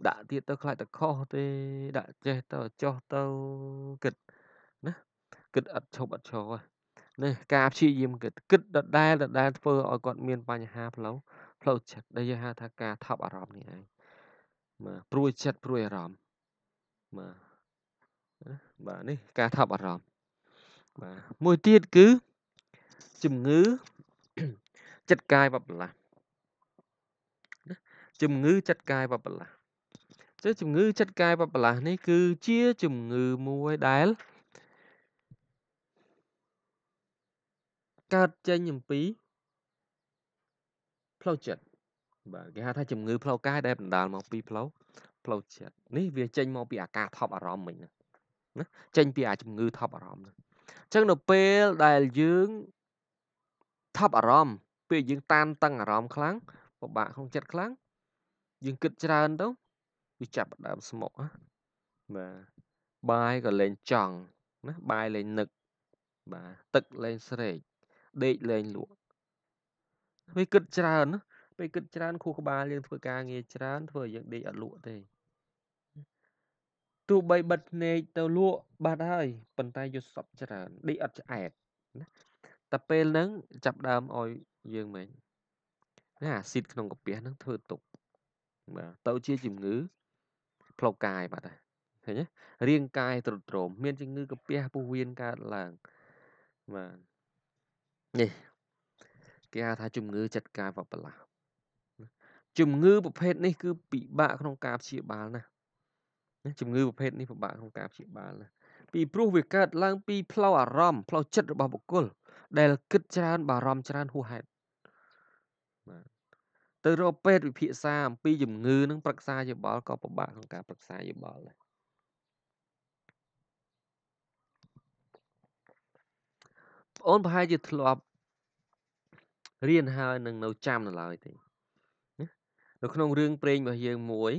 Speaker 1: ដាក់ទៀតទៅខ្លាចតែខុសទេដាក់ចេះទៅចោះទៅគិតណាគិតអត់ឈប់អត់ឈរនេះការព្យាយាមគិតគិតដដែលដដែលធ្វើឲ្យគាត់មានបញ្ហា ផ្លូវផ្លូវចិត្តដែលយើងហៅថាការថប់អារម្មណ៍នេះឯងបាទព្រួយចិត្តព្រួយអារម្មណ៍បាទបាទនេះ ការថប់អារម្មណ៍បាទមួយទៀតគឺ ជំងឺ ចិត្តកាយបបលាស់ជំងឺចិត្តកាយបបលាស់ទៅជំងឺ ចិត្តកាយបបលាស់នេះគឺជាជំងឺមួយដែលកើតចេញអំពីផ្លូវចិត្តបាទគេហៅថាជំងឺផ្លូវកាយដែលបណ្ដាលមក ពីផ្លូវផ្លូវចិត្តនេះវា ចេញមកពីអាការថប់អារម្មណ៍វិញណាចេញពីអាជំងឺថប់អារម្មណ៍ហ្នឹងអញ្ចឹងនៅពេលដែលយើងថប់អារម្មណ៍ពេលយើងតានតឹងអារម្មណ៍ខ្លាំងពិបាកក្នុងចិត្តខ្លាំងយើងគិតច្រើនទៅគឺចាប់ដើមស្មុកណាបាទបាយក៏លេងចង់ណាបាយលេងនឹកបាទទឹកលេងស្រេកដេកលេងលក់ពេលគិតច្រើនណាពេលគិតច្រើនខួរក្បាលយើងធ្វើការងារច្រើនធ្វើឲ្យយើងដេកអត់លក់ទេទោះបីបិទភ្នែកទៅលក់ បាត់ហើយប៉ុន្តែយល់សពច្រើនដេកអត់ឆ្អែតណាតែពេលហ្នឹង ចាប់ដើមឲ្យយើងមែនណាអាស៊ីតក្នុងកាពះហ្នឹងធ្វើទុកបាទទៅជាជំងឺផ្លូវកាយបាទឃើញទេរាងកាយទ្រុឌទ្រោមមានជំងឺកាពះពោះវៀនកើតឡើងបាទនេះគេហៅថាជំងឺ ចិត្តកាយវបលាស់ជំងឺប្រភេទនេះគឺពិបាកក្នុងការព្យាបាលណា ជំងឺប្រភេទនេះពិបាកក្នុងការព្យាបាលណាពីព្រោះវាកើតឡើងពីផ្លូវអារម្មណ៍ផ្លូវចិត្តរបស់បុគ្គលដែលគិតច្រើនបារម្ភច្រើនហួសហេតុទៅរកពេទ្យវិភាសាអំពីជំងឺនឹងប្រឹក្សាយោបល់ក៏ពិបាកក្នុងការប្រឹក្សាយោបល់ដែរបងអូនប្រហែលជាធ្លាប់រៀនហើយនឹង នៅចាំនៅឡើយទេនៅក្នុង រឿងព្រេងរបស់យើងមួយ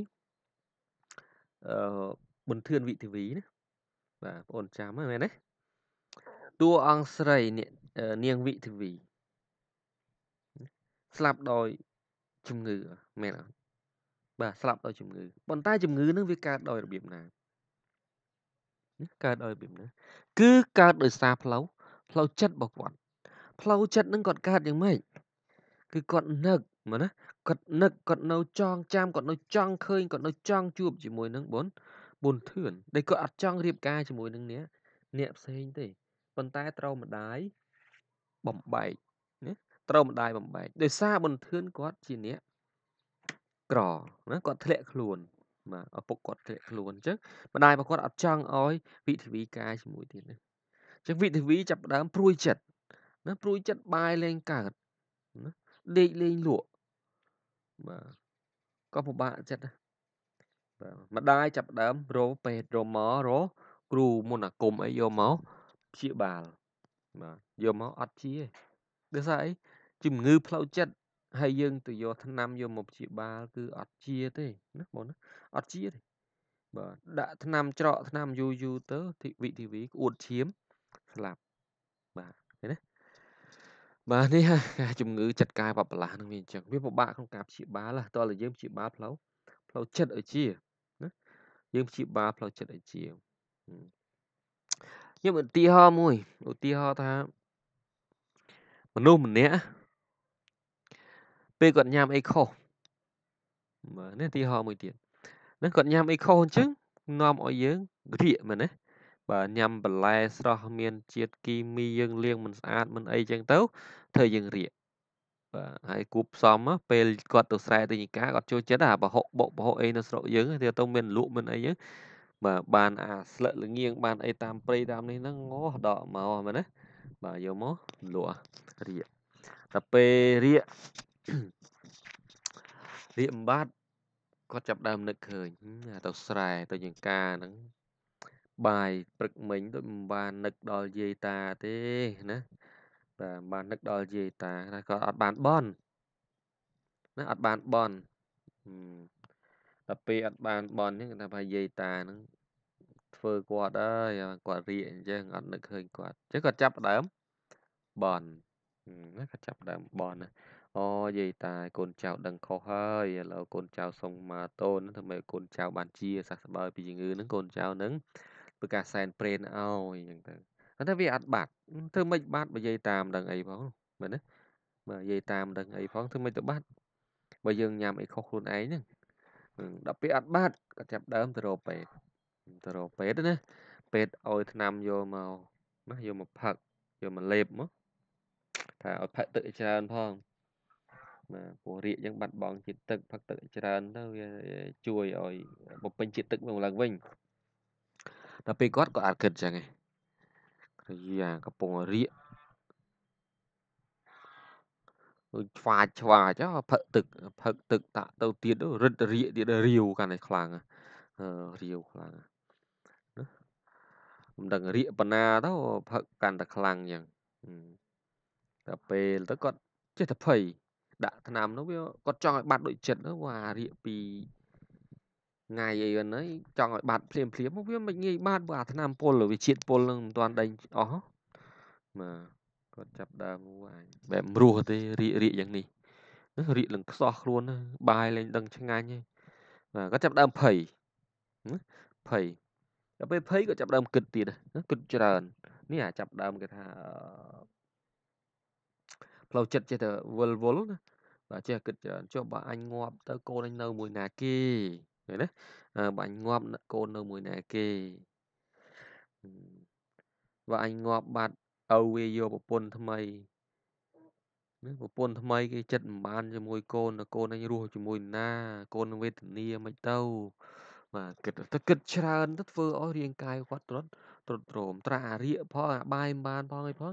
Speaker 1: អឺបន្ទឿនវិធីវីណាបាទបងអូនចាំហ្នឹងមែនទេតួអង្គស្រីនាងវិធីវី ស្លាប់ដោយជំងឺមែនអត់បាទស្លាប់ដោយជំងឺប៉ុន្តែជំងឺនឹងវាកើតដោយរបៀបណាកើតដោយរបៀបណាគឺកើតដោយសារផ្លូវផ្លូវចិត្តរបស់គាត់ផ្លូវចិត្តនឹងគាត់កើតយ៉ាងម៉េចគឺគាត់នឹកមើលណាគាត់នឹកគាត់នៅចងចាំគាត់នៅ ចង់ឃើញគាត់នៅចង់ជួបជាមួយ នឹងបុនបុនធឿនដែលគាត់អត់ចង់រៀបការជាមួយនឹងអ្នកអ្នកផ្សេងទេប៉ុន្តែត្រូវម្ដាយបំបែកត្រូវម្ដាយបំបែកដោយសារបុនធឿនគាត់ជាអ្នកក្រណាគាត់ធ្លាក់ខ្លួនបាទឪពុកគាត់ធ្លាក់ខ្លួនអញ្ចឹងម្ដាយរបស់គាត់អត់ចង់ឲ្យវិធីវីកាយជាមួយទៀតណាអញ្ចឹងវិធីវីចាប់ដើម ព្រួយចិត្តណាព្រួយចិត្តបាយលេងកើតណាដេកលេងលក់បាទក៏ពិបាកចិត្តណាបាទម្ដាយចាប់ដើមរោពេទ្យរមោរគ្រូមុនអាគមអីយកមកព្យាបាលបាទយកមកអត់ជាទេដោយសារអីជំងឺផ្លូវចិត្តហើយយើងទៅយកថ្នាំយកមកព្យាបាលគឺអត់ជាទេណាបងណាអត់ជាទេបាទដាក់ថ្នាំច្រកថ្នាំយូរយូរទៅវិធីវីក្អួតឈាមស្លាប់បាទឃើញទេបាទនេះជំងឺចិត្តកាយបបលាស់នឹងវាអញ្ចឹងវាពិបាកក្នុងការព្យាបាលតើលើយើងព្យាបាលផ្លូវផ្លូវចិត្តឲ្យជាណាយើងព្យាបាលផ្លូវចិត្តឲ្យជាខ្ញុំឧទាហរណ៍មួយឧទាហរណ៍ថាមនុស្សម្នាក់ពេលគាត់ញ៉ាំអីខុសបាទនេះទីហោមួយទៀតហ្នឹងគាត់ញ៉ាំអីខុសអញ្ចឹងនាំឲ្យយើងរាកមែនទេបាទញ៉ាំបន្លែស្រស់ មាន ជាតិគីមីយើងលាង មិនស្អាតមិនអីចឹងទៅធ្វើយើងរាកបាទហើយគូផ្សំពេលគាត់ទៅស្រែទៅញីកាគាត់ចូលចិត្តអាបហុកបុកបហុកអីនៅស្រុកយើងទៅទៅមានលក់មិនអីចឹងបាទបានអាស្លឹកល្ងៀងបានអីតាមព្រៃតាមនេះហ្នឹងងោះដកមកមែនទេបាទយកមកលក់រាកតែពេលរាករាជអម្បាតគាត់ចាប់ផ្ដើមនឹកឃើញហឹមអាទៅស្រែទៅយេកាហ្នឹងបាយព្រឹកមិញដូចមិនបាននឹកដល់យាយតាទេណាបាទមិនបាននឹកដល់យាយតាណាគាត់អត់បានបន់ណាអត់បានបន់ដល់ពេលអត់បានបន់ហ្នឹងគាត់ថាបើយាយតាហ្នឹងធ្វើគាត់អើយគាត់រៀកអញ្ចឹងអត់នឹកឃើញគាត់អញ្ចឹងគាត់ចាប់ផ្ដើមបន់ណាគាត់ចាប់ផ្ដើមបន់ណាអូយាយតាកូនចៅ ដឹងខុសហើយឥឡូវកូនចៅសុំមកតូនហ្នឹងធ្វើឲ្យកូនចៅបានជាសះស្បើយពីជំងឺហ្នឹងកូនចៅហ្នឹងធ្វើការសែនព្រេនឲ្យអញ្ចឹងទៅតែវាអត់បាត់ធ្វើមិនបាត់បើយាយតាមិនដឹងអីផងមែនទេបើយាយតាមិនដឹងអីផង ធ្វើមិនទៅបាត់បើយើងញ៉ាំអីខុសខ្លួនឯងហ្នឹងដល់ពេលអត់បាត់ក៏ចាប់ដើមទៅរកពេទ្យទៅរកពេទ្យណាពេទ្យឲ្យថ្នាំយកមកណាយកមកផឹកយកមកលេបមកថាឲ្យផឹកទឹកច្រើនផងបាទព្រោះរាកយើងបាត់បង់ជាតិទឹកផឹកទឹកច្រើនទៅវាជួយឲ្យបំពេញជាតិទឹកមកឡើងវិញដល់ពេលគាត់ក៏អាចគិតចឹងឯងគ្រាយ៉ាកំពុងរាកដូចឆ្វាចឆ្វាចផឹកទឹកផឹកទឹកតាក់ទៅទៀតរឹតរាកទៀតរាវកាន់តែខ្លាំងរាវខ្លាំងណាមិនដឹងរាក បណ្ណាទៅផឹកកាន់តែខ្លាំងចឹងដល់ពេលទៅគាត់ចេះតែភ័យដាក់ថ្នាំនោះវាគាត់ចង់ឲ្យបាត់ដូចចិត្តហ្នឹងវារៀបពីថ្ងៃអីហ្នឹងចង់ឲ្យបាត់ភ្លាមភ្លាមវាមិនងាយបាត់ព្រោះអាថ្នាំពុលវាជាតិពុលហ្នឹងមិនទាន់ដេញអស់បាទគាត់ចាប់ដើមវាយបែបរស់ទេរៀករៀកយ៉ាងនេះរៀកលឹងខ្សោះខ្លួនបាយលេងដឹងឆ្ងាញ់ហើយបាទគាត់ចាប់ដើមភ័យភ័យដល់ពេលភ័យគាត់ចាប់ដើម គិតទៀតគិតច្រើននេះអាចាប់ដើមគេថាផ្លូវចិត្តចេះតែវិលវល់ណាបាទចេះគិតច្រើនចុះបើអញងាប់ ទៅកូនអញនៅ មួយណាគេឃើញណាបើអញងាប់កូននៅមួយណាគេបើអញងាប់បាត់អូវវាយកប្រពន្ធថ្មីណាប្រពន្ធថ្មីគេចិត្តមិនបានជាមួយកូនកូនអញរស់ជាមួយណា កូនវេទនាមិនទៅ បាទគិតទៅគិតច្រើនទៅធ្វើឲ្យរាងកាយគាត់ទ្រត់ទ្រត់ទ្រោមត្រាអារិយផងអាបាយមិនបានផងអីផង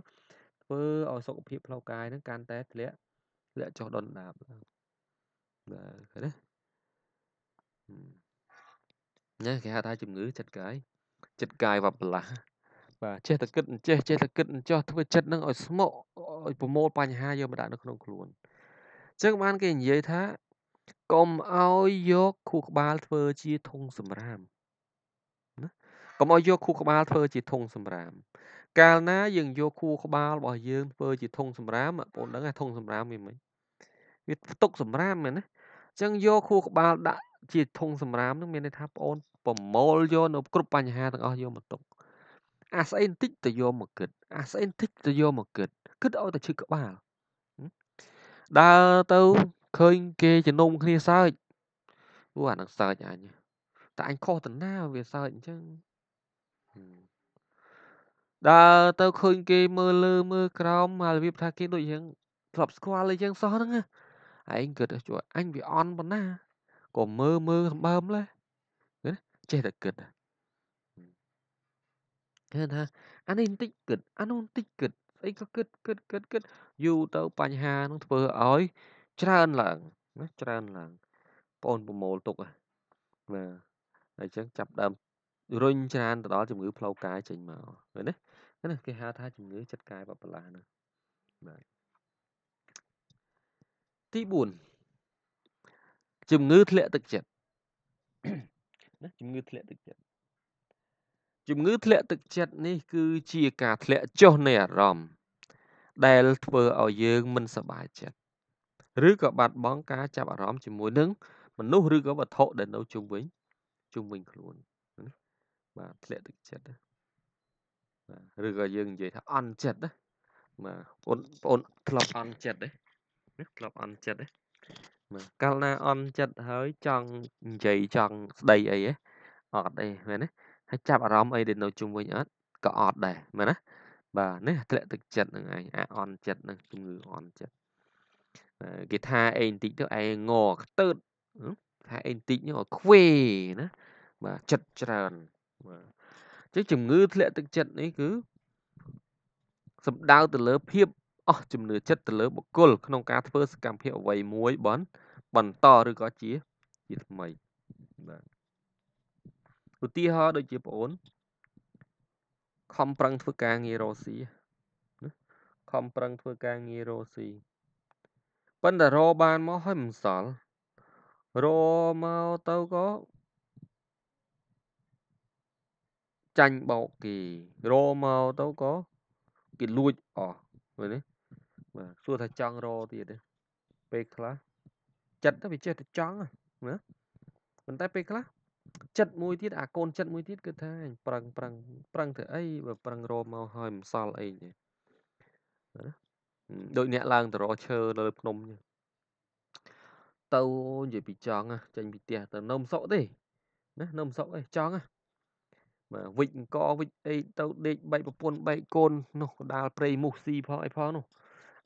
Speaker 1: ធ្វើឲ្យសុខភាពផ្លូវកាយហ្នឹងកាន់តែធ្លាក់ធ្លាក់ចុះដុនដាបបាទឃើញទេណាគេហៅថាជំងឺ ចិត្តកាយចិត្តកាយវបលាស់បាទចេះតែគិតចេះចេះតែគិតចោះធ្វើចិត្តនឹងឲ្យស្មុគឲ្យប្រមូលបញ្ហាយកមកដាក់នៅក្នុងខ្លួនអញ្ចឹងបានគេនិយាយថាកុំឲ្យយកខួរក្បាលធ្វើជាធុងសម្រាមណាកុំឲ្យយកខួរក្បាលធ្វើជាធុងសម្រាមកាលណាយើងយកខួរក្បាលរបស់យើងធ្វើជាធុងសម្រាមបងដឹងថាធុងសម្រាមវាមិនវាទុកសម្រាមមែនណាអញ្ចឹងយកខួរក្បាលដាក់ជាធុងសម្រាមនឹងមានន័យថាបងប្រមូលយកនៅគ្រប់បញ្ហាទាំងអស់យកមកទុក អាស្អីបន្តិចទៅយកមកគិតអាស្អីបន្តិចទៅយកមកគិតគិតឲ្យតែឈឺក្បាលដើរទៅឃើញគេជំនុំគ្នាសើចអូអានឹងសើចអញតែអញខុសតាណាវាសើចអញ្ចឹងដើរទៅឃើញគេមើលលើមើលក្រោមអារបៀបថាគេដូចយើងធ្លាប់ស្គាល់អីយើងសោះហ្នឹងឯងគិតជួយអញវាអន់ប៉ុណ្ណាក៏មើលមើលសម្បើមឡេះចេះតែគិតគេថាអានេះបន្តិចគិតអានោះបន្តិចគិតស្អីក៏គិតគិតគិតគិតយូរទៅ បញ្ហានឹងធ្វើឲ្យច្រើនឡើងណាច្រើនឡើងបងប្រមូលទុកបាទអញ្ចឹងចាប់ដើមរុញច្រានទៅដល់ជំងឺផ្លូវកាយចេញមកឃើញទេហ្នឹងគេហៅថាជំងឺចិត្តកាយបបលាហ្នឹងបាទទី4ជំងឺធ្លាក់ទឹកចិត្តណាជំងឺធ្លាក់ទឹកចិត្តជំងឺធ្លាក់ទឹកចិត្តនេះ គឺជាការធ្លាក់ចុះនៃអារម្មណ៍ដែលធ្វើឲ្យយើង មិនសប្បាយចិត្តឬក៏បាត់បង់ការចាប់អារម្មណ៍ជាមួយនឹងមនុស្សឬក៏វត្ថុដែលនៅជុំវិញជុំវិញខ្លួនបាទធ្លាក់ទឹកចិត្តឬក៏យើងនិយាយថាអន់ចិត្តណាបាទបងប្អូនធ្លាប់អន់ចិត្តទេធ្លាប់អន់ចិត្តទេបាទកាលណាអន់ចិត្តហើយចង់និយាយចង់ស្ដីអីហ៎អត់ទេមែនទេហើយចាប់អារម្មណ៍អីទៅនៅជុំវិញអត់ក៏អត់ដែរមែនណាបាទនេះធ្លាក់ទឹកចិត្តនឹងឯងអាអន់ចិត្តនឹងជំងឺអន់ចិត្តគេថាអីបន្តិចទៅឯងងខ្ទើតថាអីបន្តិចនោះខ្វេណាបាទចិត្តច្រើនបាទចឹងជំងឺ ធ្លាក់ទឹកចិត្តនេះគឺសំដៅទៅលើភាពអស់ជំនឿចិត្តទៅលើបុគ្គលក្នុងការធ្វើសកម្មភាពអ្វីមួយបន្តបន្តឬក៏ជាជាថ្មីបាទឧទាហរណ៍ដូចជាបងអូនខំប្រឹងធ្វើការងាររោស៊ីខំប្រឹងធ្វើការងាររោស៊ីប៉ុន្តែរោបានមកហើយមិនសល់រោមកទៅក៏ចាញ់បោកគេរមកទៅក៏គេលួចអស់មើលនេះបាទសួរថាចង់រទៀតទេពេលខ្លះចិត្តទៅវាចេះតែចង់ណាប៉ុន្តែពេលខ្លះចិត្តមួយទៀតអាកូនចិត្តមួយទៀតគឺថាអញប្រឹងប្រឹងប្រឹងធ្វើអីបើប្រឹងរមកហើយមិនសល់អីទេណាដូចអ្នកឡើងទៅរកឈើលើភ្នំទៅនិយាយពីចង់ចេញពីផ្ទះទៅនំសុកទេណានំសុកអីចង់ហ៎បាទវិចអង្គវិចអីទៅដេកបែកប្រពន្ធបែកកូននោះកដាលព្រៃមូសស៊ីផងអីផងនោះ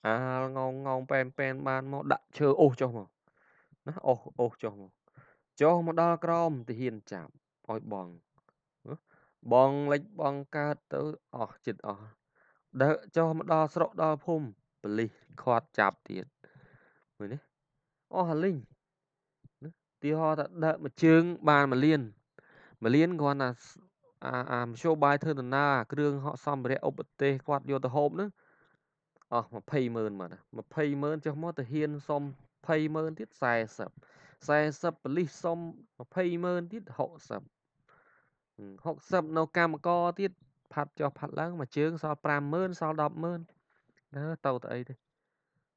Speaker 1: អាលងងងងប៉ែនប៉ែនបានមកដាក់ឈើអូសចុះមកណាអូសអូសចុះមកចុះមកដល់ក្រមទាហានចាប់ឲ្យបងបងលិចបងកើតទៅអស់ចិត្តអស់ដើចុះមកដល់ស្រុកដល់ភូមិប៉លិសខាត់ចាប់ទៀតមើលនេះអស់ហលីងទីហោថាដើមកជើង បានមកលៀនមកលៀនគ្រាន់តែអាអាមធ្យោបាយធ្វើដំណើរគ្រឿងហកសម្ភារៈឧបទេសគាត់យកទៅហូបហ្នឹងអស់20ម៉ឺនមក20ម៉ឺនចុះមកទៅហ៊ានសុំ20ម៉ឺនទៀត40 40ប៉លីសសុំ20ម៉ឺនទៀត60 60នៅកម្មករទៀតផាត់ចុះផាត់ឡើងមួយជើងសល់50000សល់100000ណាទៅទៅអីទេ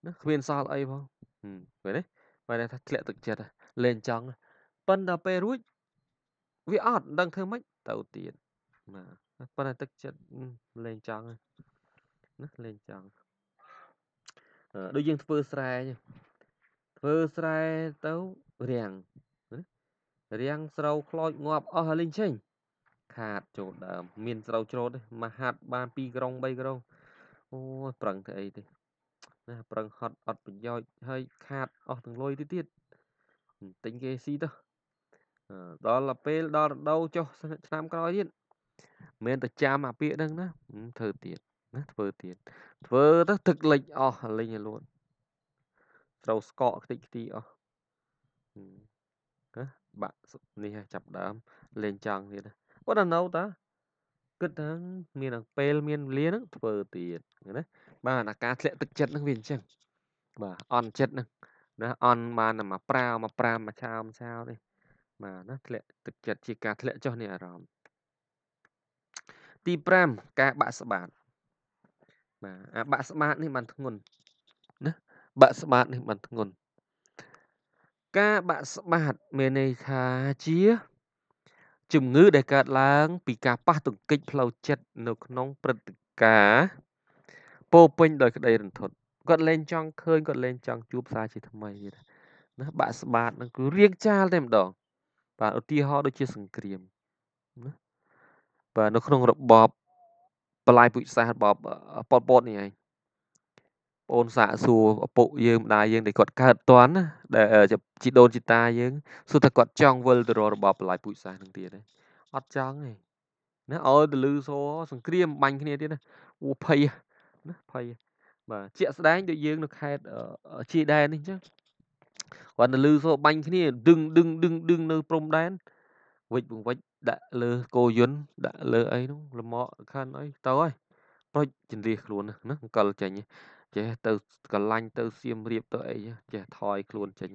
Speaker 1: ណាគ្មានសល់អីផងឃើញទេបើថាធ្លាក់ទឹកចិត្តលេងចង់ប៉ុន្តែពេលរួចវាអត់ដឹងធ្វើម៉េចទៅទៀតបាទប៉ុន្តែទឹកចិត្តលេងចង់ណាលេងចង់ដូចយើងធ្វើស្រែធ្វើស្រែទៅរាំងរាំងស្រូវខ្លោចងាប់អស់ហើយលេងចេញខាតចូលដើមមានស្រូវច្រូតទេមកហាត់បាន2ក្រុង3ក្រុងអូយប្រឹងទៅអីទេណា ប្រឹងហត់អត់ប្រយោជន៍ហើយ ខាត អស់ទាំងលុយទៅទៀតទិញគេស៊ីទៅដល់ពេលដល់រដូវចុះឆ្នាំក្រោយទៀតមិនតែចាំអាពាកហ្នឹងណាធ្វើទៀតណាធ្វើទៀតធ្វើទៅទឹកលិចអស់លិញឲ្យលួនត្រូវស្កកខ្ទេចខ្ទីអស់ណាបាក់នេះចាប់ដើមលេងចង់ទៀតគាត់ដល់នៅតាគិតថាមានពេលមានវេលាហ្នឹងធ្វើទៀតណាបាទអាការធ្លាក់ទឹកចិត្តហ្នឹងវាអញ្ចឹងបាទអន់ចិត្តហ្នឹងណាអន់បានតែមកប្រាវមកប្រាមមកឆោមឆោទេបាទណាធ្លាក់ទឹកចិត្តជាការធ្លាក់ចុះនៃអារម្មណ៍ទី5ការបាក់ស្បាតបាទអាបាក់ស្បាតនេះបានធ្ងន់ណាបាក់ស្បាតនេះបានធ្ងន់ការបាក់ស្បាតមានន័យថាជា ជំងឺដែលកើតឡើងពីការប៉ះទង្គិចផ្លូវចិត្តនៅ ក្នុងព្រឹត្តិការណ៍ពោពេញដោយក្តីរន្ធត់គាត់លែងចង់ឃើញគាត់លែងចង់ជួបសារជាថ្មីណាបាក់ស្បាតនឹងគឺរៀងចាលតែម្ដងបាទឧទាហរណ៍ដូចជា សង្គ្រាមណាបាទនៅក្នុងរបបបលាយពុជសាសរបបប៉ុលពតនេះឯងបងសាកសួរឪពុកយើងម្ដាយយើងដែលគាត់កើតតាន់ណាដែលជីដូនជីតាយើងសួរថាគាត់ចង់វិលទៅរករបបបលាយពុជសាសនឹងទៀតទេអត់ចង់ទេណាអើទៅលឺសោសង្គ្រាមបាញ់គ្នាទៀតណាអូភ័យណាភ័យបាទជាក់ស្ដែងដូចយើង នៅខេត្តជាដែននេះអញ្ចឹងគាត់ទៅលឺសូរបាញ់គ្នាឌឹងឌឹងឌឹងឌឹងនៅព្រំដែនវិចបង្វិចដាក់លើគោយន្តដាក់លើអីនោះលមកខាន់អីទៅហើយប្រុចចន្លះខ្លួនណាអង្កលចេញចេះទៅកលាញ់ទៅសៀមរៀបទៅអីចេះថយខ្លួនចេញ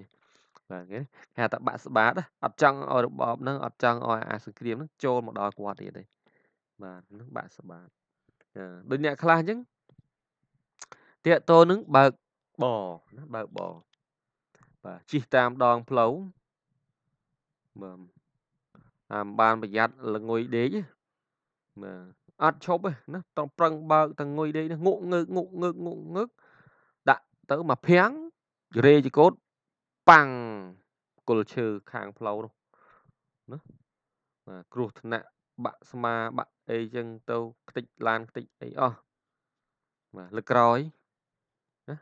Speaker 1: បាទគេហៅថាបាក់ស្បាតអត់ចង់ឲ្យរបបហ្នឹងអត់ចង់ឲ្យអាសង្គ្រាមហ្នឹងចូលមកដល់គាត់ទៀតទេបាទហ្នឹងបាក់ស្បាតដូចអ្នកខ្លះអញ្ចឹងតាកតោនឹងបើកបណាបើកបបាទជិះតាមដងផ្លូវបាទតាមបានប្រយ័ត្នលងុយដេកបាទអត់ឈប់ទេណាត្រូវប្រឹងបើកទាំងងុយដេកងក់ងើកងក់ងើកងក់ងើកដាក់ទៅមកភាំងរេជកោតប៉ាំងគល់ឈើខាងផ្លូវនោះណាបាទគ្រោះថ្នាក់បាក់ស្មាបាក់អីចឹងទៅខ្ទេចឡានខ្ទេចអីអស់បាទលើក្រោយណា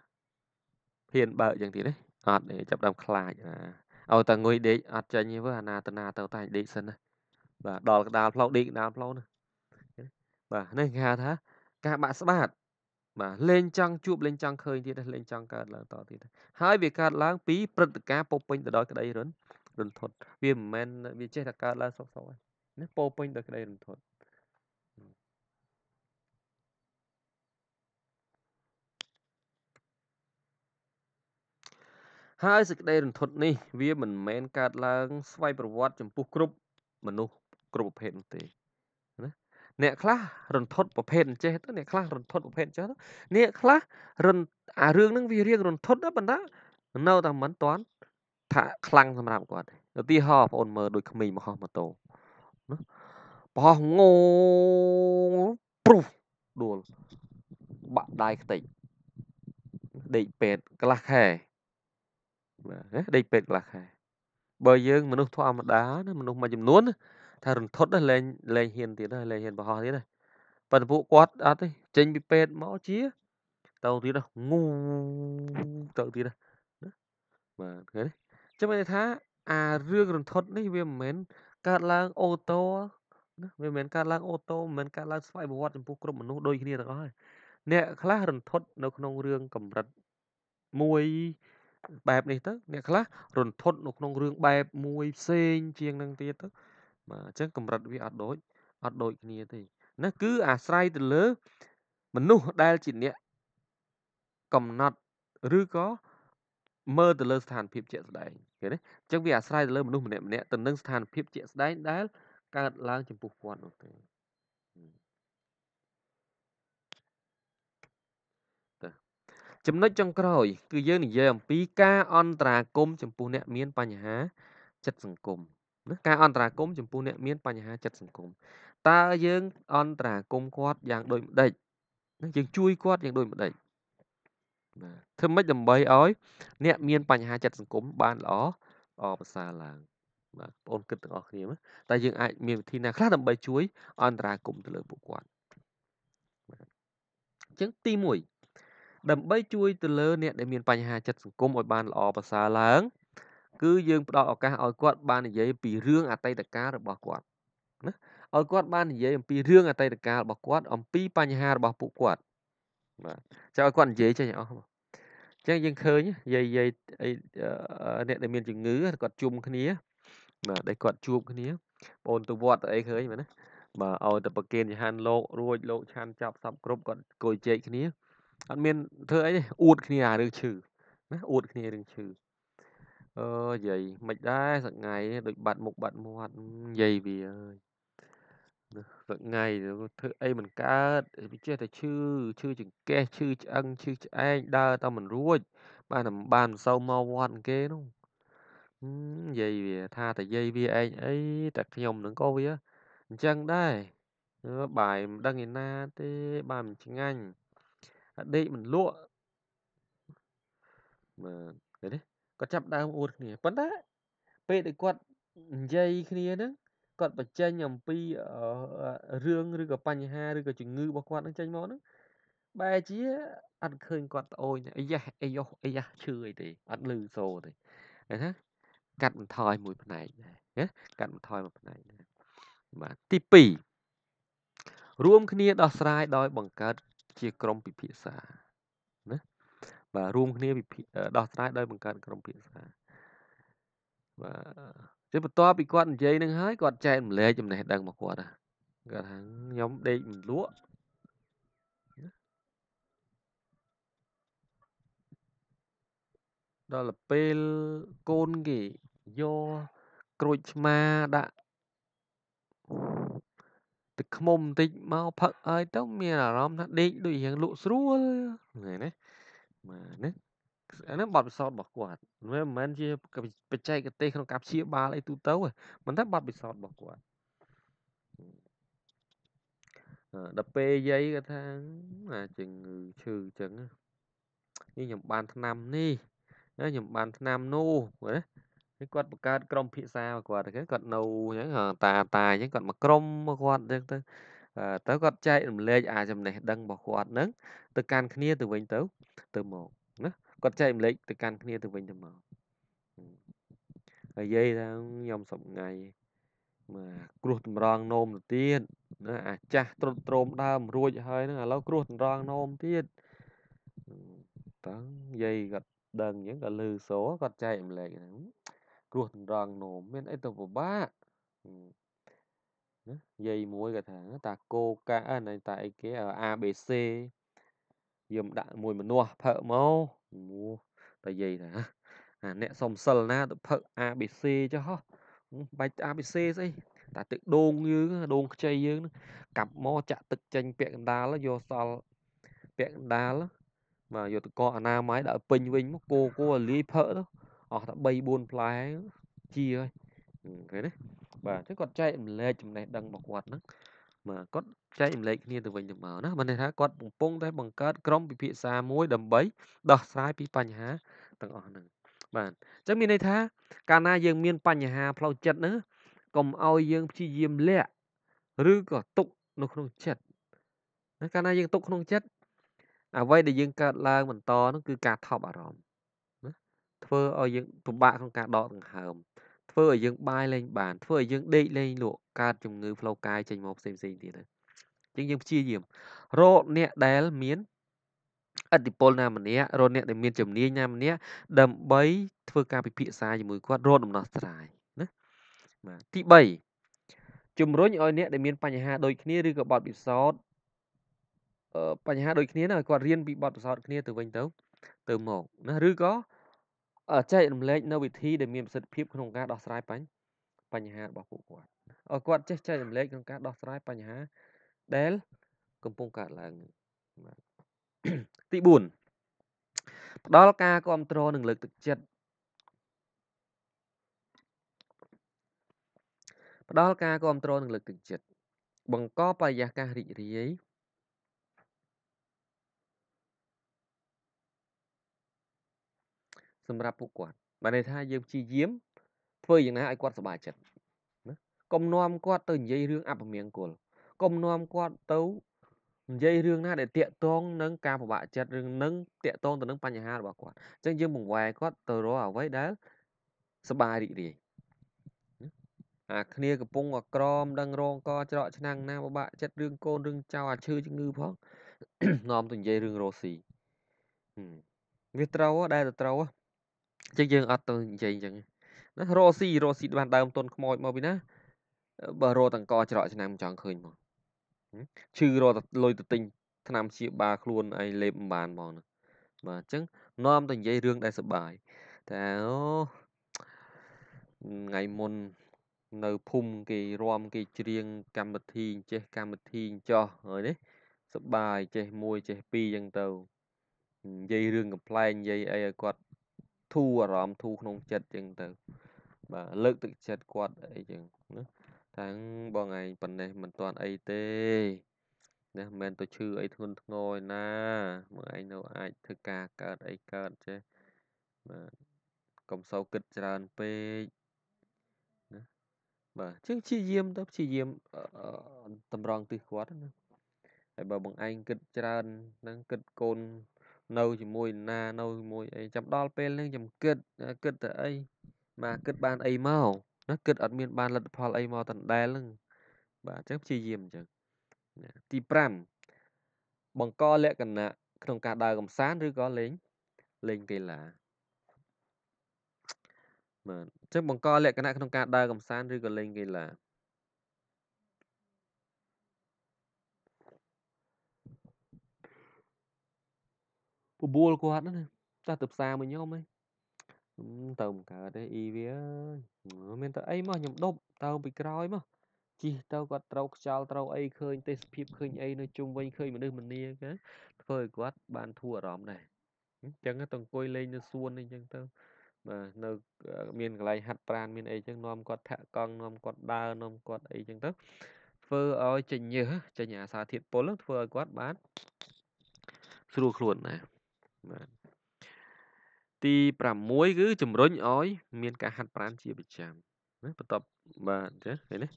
Speaker 1: ហ៊ានបើកចឹងទៀតទេអត់ទេចាប់ដើមខ្លាចណាឲ្យតែងុយដេកអត់ចេញទេអាណាតណាទៅតែដេកសិនណាបាទដល់កដាលផ្លូវដេកកដាលផ្លូវណាបាទនេះគេហៅថាការបាក់ស្បាតបាទលេងចង់ជួបលេងចង់ឃើញទៀតលេង ចង់កើតឡើងតទៀតហើយវាកើតឡើងពីព្រឹត្តិការណ៍ពុពេញទៅដោយក្តីរន្ធរន្ធត់វាមិនមែនវាចេះតែកើតឡើងសុកសុកទេណាពោពេញដោយក្តីរន្ធត់ហើយសេចក្តីរន្ធត់នេះវាមិនមែនកើតឡើងស្វ័យប្រវត្តិចំពោះគ្រប់មនុស្សគ្រប់ប្រភេទនោះទេណាអ្នកខ្លះរន្ធត់ប្រភេទអញ្ចេះទៅអ្នកខ្លះរន្ធត់ប្រភេទអញ្ចេះទៅអ្នកខ្លះរនអារឿងហ្នឹងវារៀងរន្ធត់ណាបណ្ដានៅតែមិនតាន់ថាខ្លាំងសម្រាប់គាត់ឧទាហរណ៍បងអូនមើលដូច ក្មេងមហោះម៉ូតូណាបោះងោព្រុសដួលបាក់ដៃខ្ទេចដេកពេតកន្លះខែបាទដេកពេកកន្លះខែបើយើងមនុស្សធម្មតាណាមនុស្សមួយចំនួនថារន្ធត់ណាលេងលេងហ៊ានទៀតណាលេងហ៊ានបរោះទៀតណាប៉ុន្តែពួកគាត់អត់ទេ ចេញពីពេទ្យមកជាទៅទៀតងូទៅទៀតណាបាទឃើញទេចាំមើលថាអារឿងរន្ធត់នេះវាមិនមែនកើតឡើងអូតូណាវាមិនមែនកើតឡើងអូតូមិនមែនកើតឡើងស្វ័យប្រវត្តិចំពោះគ្រប់មនុស្សដូចគ្នាទាំងអស់ទេអ្នកខ្លះរន្ធត់នៅក្នុងរឿងកម្រិត1បែបនេះទៅអ្នកខ្លះរន្ធត់នៅក្នុងរឿងបែបមួយផ្សេងជាងនឹងទៀតទៅបាទអញ្ចឹងកម្រិតវាអត់ដូចអត់ដូចគ្នាទេណាគឺអាស្រ័យទៅលើមនុស្សដែលជាអ្នកកំណត់ឬក៏មើលទៅលើស្ថានភាពជាក់ស្ដែងឃើញទេអញ្ចឹងវាអាស្រ័យទៅលើមនុស្សម្នាក់ម្នាក់ទៅនឹងស្ថានភាពជាក់ស្ដែងដែលកើតឡើងចំពោះគាត់នោះទេចំណុចចុងក្រោយគឺយើងនិយាយអំពីការអន្តរាគមចំពោះអ្នក មានបញ្ហាចិត្តសង្គមណាការអន្តរាគមចំពោះអ្នកមានបញ្ហាចិត្តសង្គមតើយើងអន្តរាគមគាត់យ៉ាងដូចម្ដេចណាយើងជួយគាត់យ៉ាងដូចម្ដេចបាទធ្វើម៉េចដើម្បីឲ្យ អ្នកមាន បញ្ហាចិត្តសង្គមបានល្អល្អប្រសើរឡើង បាទបងប្អូនគិតទាំងអស់គ្នាតែយើងអាចមានវិធីណាខ្លះដើម្បីជួយអន្តរាគមទៅលើពួកគាត់អញ្ចឹងទី1ដើម្បីជួយទៅលើអ្នកដែលមានបញ្ហាចិត្តសង្គមឲ្យបានល្អប្រសើរឡើងគឺយើងផ្ដល់ឱកាសឲ្យគាត់ បាននិយាយពីរឿងអតីតកាលរបស់គាត់ណាឲ្យគាត់បាននិយាយអំពីរឿងអតីតកាលរបស់គាត់អំពីបញ្ហារបស់ពួកគាត់បាទចាំឲ្យគាត់និយាយចេះអស់អញ្ចឹងយើងឃើញនិយាយនិយាយអ្នកដែលមានជំងឺគាត់ជុំគ្នាបាទដែលគាត់ជួបគ្នាបូនទៅវត្តអីឃើញមែនណាបាទឲ្យតែប្រគិនចហានលោករួចលោកឆានចាប់សັບគ្រប់គាត់អង្គុយជែកគ្នាអត់មានធ្វើអីទេអួតគ្នាអារឿងឈឺណាអួតគ្នារឿងឈឺអឺយាយមិនដែរសប្ងៃដូចបាត់មុខបាត់មាត់យាយវាអើយសប្ងៃធ្វើអីមិនកើតវាចេះតែឈឺឈឺចង្កេះឈឺឆ្អឹងឈឺឆ្អែងដើរតែមិនរួចបានតែបានមិនសូវមកវត្តគេនោះយាយវាថាតែយាយវាឯងអីតែខ្ញុំនឹងក៏វាអញ្ចឹងដែរបាយមិនដឹងឯណាទេបានមិនឆ្ងាញ់ដេកមិនលក់បាទនេះគាត់ចាប់ដើមអួតគ្នាប៉ុន្តែ ពេលដែលគាត់និយាយគ្នាហ្នឹងគាត់បញ្ចេញអំពីរឿងឬក៏បញ្ហាឬក៏ជំងឺរបស់គាត់ហ្នឹងចេញមកហ្នឹងបែរជាអត់ឃើញគាត់ត្អូញអាយ៉ាអាយ៉ុះអាយ៉ាឈឺអីទេអត់ឮសូរទេណាកាត់បន្ថយមួយ ផ្នែកដែរណាកាត់បន្ថយមួយផ្នែកដែរបាទទី2រួមគ្នា ដោះស្រាយដោយ បង្កើតជា ក្រុមពិភាក្សាណាបាទរួមគ្នាពិភាក្សាដោះស្រាយដោយបង្កើតក្រុមពិភាក្សាបាទតែបន្ទាប់ពីគាត់និយាយនឹងហើយគាត់ចែកម្លែកចំណេះដឹងមកគាត់ណាគាត់ថាខ្ញុំដេកមិនលក់ដល់ពេលកូនគេយកក្រូចឆ្មាដាក់ទឹកឃ្មុំបន្តិចមកផឹកហើយទៅមានអារម្មណ៍ថាដេកដូចរៀងលក់ស្រួលហ្នឹងណាបាទណាអានេះបទពិសោធន៍របស់គាត់មិនមែនជាបច្ចេកទេសក្នុងការព្យាបាលអីទូទៅមិនតែបទពិសោធន៍របស់គាត់ដល់ពេលយាយគាត់ថាអាជំងឺឈឺអញ្ចឹងនេះខ្ញុំបានឆ្នាំនេះខ្ញុំបានឆ្នាំនោះណាគឺគាត់បង្កើតក្រុមពិភាក្សាមកគាត់គេគាត់នៅអញ្ចឹងតាតាអញ្ចឹងគាត់មកក្រុមមកគាត់អញ្ចឹងទៅ ទៅគាត់ចែករំលែកអាចំណេះដឹងរបស់គាត់នឹងទៅកាន់គ្នាទៅវិញទៅទៅមកណាគាត់ចែករំលែកទៅកាន់គ្នាទៅវិញទៅមកហើយនិយាយថាខ្ញុំសប្ងៃមកគ្រោះតម្រង់នោមទៅទៀតណាអាចាស់ត្រុតត្រោមដើមរួចហើយនឹងឥឡូវគ្រោះតម្រង់នោមទៀតតើនិយាយគាត់ដឹងអញ្ចឹងក៏លឺសូគាត់ចែករំលែកហ្នឹងគ្រោះដងនោមមានអីទៅពិបាកណានិយាយមួយគាត់ថាតាកោកាណៃតាអីគេ ABC យើងដាក់មួយមនុស្សផឹកមកមួតែនិយាយថាអាអ្នកសុំសិលណាទៅផឹក ABC ចុះហោះបាច់ ABC ស្អីតែទឹកដូងយើងដូងខ្ចីយើងកាប់មកចាក់ទឹកចេញពាក់កណ្ដាលយកសល់ពាក់កណ្ដាលមកយកតកអនាម័យដាក់ពេញវិញមកគោគោលាយផឹកទៅអស់តែ3 4ផ្លែជាហើយឃើញទេបាទអញ្ចឹងគាត់ចែកម្លែកចំណេះដឹងរបស់គាត់ហ្នឹងបាទគាត់ចែកម្លែកគ្នាទៅវិញទៅមកណាបានន័យថាគាត់កំពុងតែបង្កើតក្រុមពិភាក្សាមួយដើម្បី ដោះស្រាយពីបញ្ហាទាំងអស់ហ្នឹងបាទអញ្ចឹងមានន័យថា កាលណាយើង មាន បញ្ហាផ្លូវចិត្តហ្នឹងកុំឲ្យយើងព្យាយាមលាក់ឬក៏ទុកនៅក្នុងចិត្តណាកាលណាយើងទុកក្នុងចិត្តអ្វីដែលយើងកើតឡើង បន្តនោះគឺការថប់អារម្មណ៍ធ្វើឲ្យយើងពិបាកក្នុងការដកដង្ហើមធ្វើឲ្យយើងបាយលែងបានធ្វើឲ្យយើងដេកលែងលក់កើតជំងឺផ្លូវកាយចេញមកផ្សេងផ្សេងទៀតហ្នឹងជាងយើងព្យាយាមរកអ្នកដែលមានអតិពលណាម្នាក់រកអ្នកដែលមានជំនាញណាម្នាក់ដើម្បីធ្វើការពិភាក្សាជាមួយគាត់រកដំណោះស្រាយណាបាទទី3ជំរុញឲ្យអ្នកដែលមាន បញ្ហាដូចគ្នាឬក៏បទពិសោធន៍បញ្ហាដូចគ្នាណាឲ្យគាត់រៀនពីបទពិសោធន៍គ្នាទៅវិញទៅទៅមកណាឬក៏ចែករំលែកនៅវិធីដែលមានប្រសិទ្ធភាពក្នុងការដោះស្រាយបញ្ហារបស់ពួកគាត់ឲ្យគាត់ចេះចែករំលែកក្នុងការដោះស្រាយបញ្ហាដែលកំពុងកើតឡើងទី4ផ្ដល់ការគ្រប់គ្រងនិងលើកទឹកចិត្តផ្ដល់ការគ្រប់គ្រងនិងលើកទឹកចិត្តបង្កបរិយាកាសរីករាយសម្រាប់ពួកគាត់បានន័យថាយើងព្យាយាមធ្វើយ៉ាងណាឲ្យគាត់សប្បាយចិត្តណាកុំនាំគាត់ទៅនិយាយរឿងអពមង្គលកុំនាំគាត់ទៅនិយាយរឿងណាដែលតាក់ទងនឹងការពិបាកចិត្តរឿងនឹងតាក់ទងទៅនឹងបញ្ហារបស់គាត់អញ្ចឹងយើងបង្វែរគាត់ទៅរកអ្វីដែលសប្បាយរីករាយអាគ្នាកំពុងអក្រម ដឹងរងកច្រកឆ្នាំងណាពិបាកចិត្តរឿងកូនរឿងចៅអាឈឺជំងឺផងនាំទៅនិយាយរឿងរ៉ូស៊ីវាត្រូវដែរទៅត្រូវអញ្ចឹងយើងអត់ទៅនិយាយអញ្ចឹងណារ៉ូស៊ីរ៉ូស៊ីបានដើមទុនខ្មោចមកពីណាបើរ៉ូតង្កច្រកឆ្នាំចង់ឃើញមកឈឺរ៉ូលុយទៅទិញឆ្នាំជាបាខ្លួនឯងលេបមិនបានមកណាបាទអញ្ចឹងនាំទៅនិយាយរឿងដែលសុបាយតែអូថ្ងៃមុននៅភូមិគេរំគេច្រៀងកម្មវិធីអញ្ចេះកម្មវិធីអញ្ចោះហើយនេះសុបាយចេះមួយចេះពីរអញ្ចឹងទៅនិយាយរឿងកំ pl ែងនិយាយអីឲ្យគាត់ធូរអារម្មណ៍ធូរក្នុងចិត្តចឹងទៅបាទលើកទឹកចិត្តគាត់អីចឹងណាថាងបងឯងប៉ុណ្ណេះមិនទាន់អីទេណាមិនទៅឈឺអីធ្ងន់ធ្ងរឯណាមើលឯងនៅអាចធ្វើការកើតអីកើតចេះបាទកុំសូវគិតច្រើនពេកណាបាទជាងព្យាយាមទៅព្យាយាមតម្រង់ទិសគាត់ណាហើយបើបងឯងគិតច្រើននឹងគិតកូននៅជាមួយណានៅជាមួយអីចាំដល់ពេលហ្នឹងខ្ញុំគិតគិតទៅអីមកគិតបាន អីមកណាគិតអត់មានបានលទ្ធផល អីមកតណ្ដែលហ្នឹងបាទអញ្ចឹងព្យាយាមអញ្ចឹងទី5បង្កលក្ខណៈក្នុងការដើរកំសាន្តឬក៏លេងលេងកីឡាបាទអញ្ចឹងបង្កលក្ខណៈក្នុងការដើរកំសាន្តឬក៏លេងកីឡាបបួលគាត់ណាចាស់ទៅផ្សារមួយខ្ញុំហីទៅមិនកើតទេអ៊ីវាមានតែអីមកខ្ញុំដប់ទៅពីក្រោយមកជីទៅគាត់ត្រូវខ្យល់ត្រូវអីឃើញទេសភាពឃើញអីនៅជុំវិញឃើញមនុស្សមនាណាធ្វើឲ្យគាត់បានធូរអារម្មណ៍ដែរអញ្ចឹងទៅអង្គុយលេងនៅសួនអីចឹងទៅបាទនៅមានកន្លែងហាត់ប្រាន មានអីចឹងនាំគាត់ធាក់កង់នាំគាត់ដើរនាំគាត់អីចឹងទៅធ្វើឲ្យចេញញើសចេញអាសារធាតុពុលធ្វើឲ្យគាត់បានស្រួលខ្លួនណាបាទទី6គឺជំរុញឲ្យ មាន ការហាត់ប្រាណជាប្រចាំណាបន្ទាប់បាទអញ្ចឹងឃើញទេ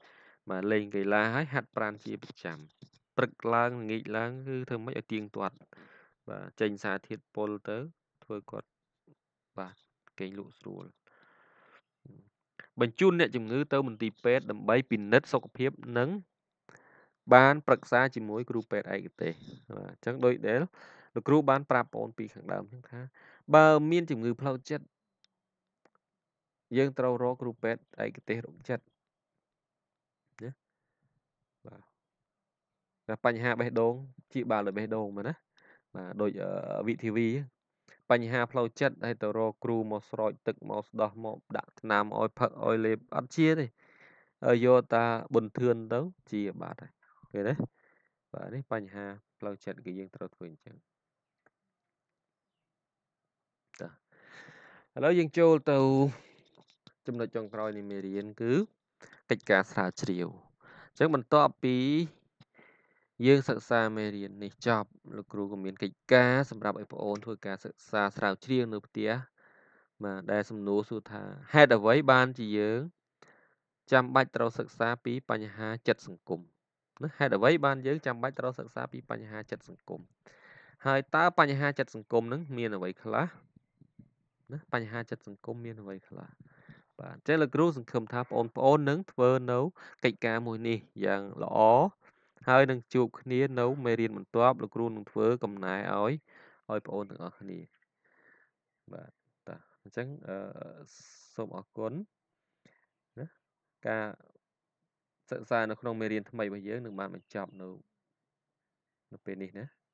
Speaker 1: បាទលេងកីឡាហើយហាត់ប្រាណជាប្រចាំព្រឹកឡើងល្ងាចឡើងគឺធ្វើម៉េចឲ្យទៀងទាត់ បាទចេញសារធាតុពុលទៅ ធ្វើគាត់បាទគេងលក់ស្រួលបញ្ជូនអ្នកជំងឺ ទៅមន្ទីរពេទ្យដើម្បីពិនិត្យសុខភាព និង បានប្រឹក្សា ជាមួយគ្រូពេទ្យឯកទេសបាទអញ្ចឹងដូចដែលលោកគ្រូបានប្រាប់បងអូនពីខាងដើមហ្នឹងថាបើ មាន ជំងឺផ្លូវចិត្តយើងត្រូវរកគ្រូពេទ្យឯកទេសរោគចិត្តណាបាទតែបញ្ហាបេះដូងជាបាលលើបេះដូងមើលណាបាទដូចវិធីវីបញ្ហា ផ្លូវចិត្តហើយទៅរកគ្រូមកស្រោចទឹកមកស្ដោះមកដាក់ថ្នាំឲ្យផឹកឲ្យលេបអត់ជាទេយកតាប៊ុនធឿនទៅជាបាត់ហើយឃើញទេបាទនេះបញ្ហាផ្លូវចិត្តគឺយើងត្រូវធ្វើអញ្ចឹងឥឡូវយើងចូលទៅចំណុចចុងក្រោយនៃមេរៀនគឺកិច្ចការស្រាវជ្រាវអញ្ចឹងបន្ទាប់ពីយើងសិក្សាមេរៀននេះចប់លោកគ្រូក៏មានកិច្ចការសម្រាប់ឲ្យបងប្អូនធ្វើការសិក្សាស្រាវជ្រាវនៅផ្ទះបាទដែលសំណួរសួរថាហេតុអ្វីបានជាយើងចាំបាច់ត្រូវសិក្សាពី បញ្ហាចិត្តសង្គមណាហេតុអ្វីបានយើងចាំបាច់ត្រូវសិក្សាពីបញ្ហាចិត្តសង្គមហើយតើបញ្ហាចិត្តសង្គមនឹងមានអ្វីខ្លះណាបញ្ហាចិត្តសង្គមមានអ្វីខ្លះបាទចេះលោកគ្រូសង្ឃឹមថាបងប្អូននឹងធ្វើនៅ កិច្ចការមួយនេះយ៉ាងល្អហើយនឹងជួបគ្នានៅមេរៀនបន្ទាប់លោកគ្រូនឹងធ្វើកំណែឲ្យឲ្យបងប្អូនទាំងអស់គ្នាបាទតាអញ្ចឹងអឺសូមអរគុណណាការសិក្សានៅក្នុងមេរៀនថ្មីរបស់យើងនឹងបានបញ្ចប់នៅនៅពេលនេះណា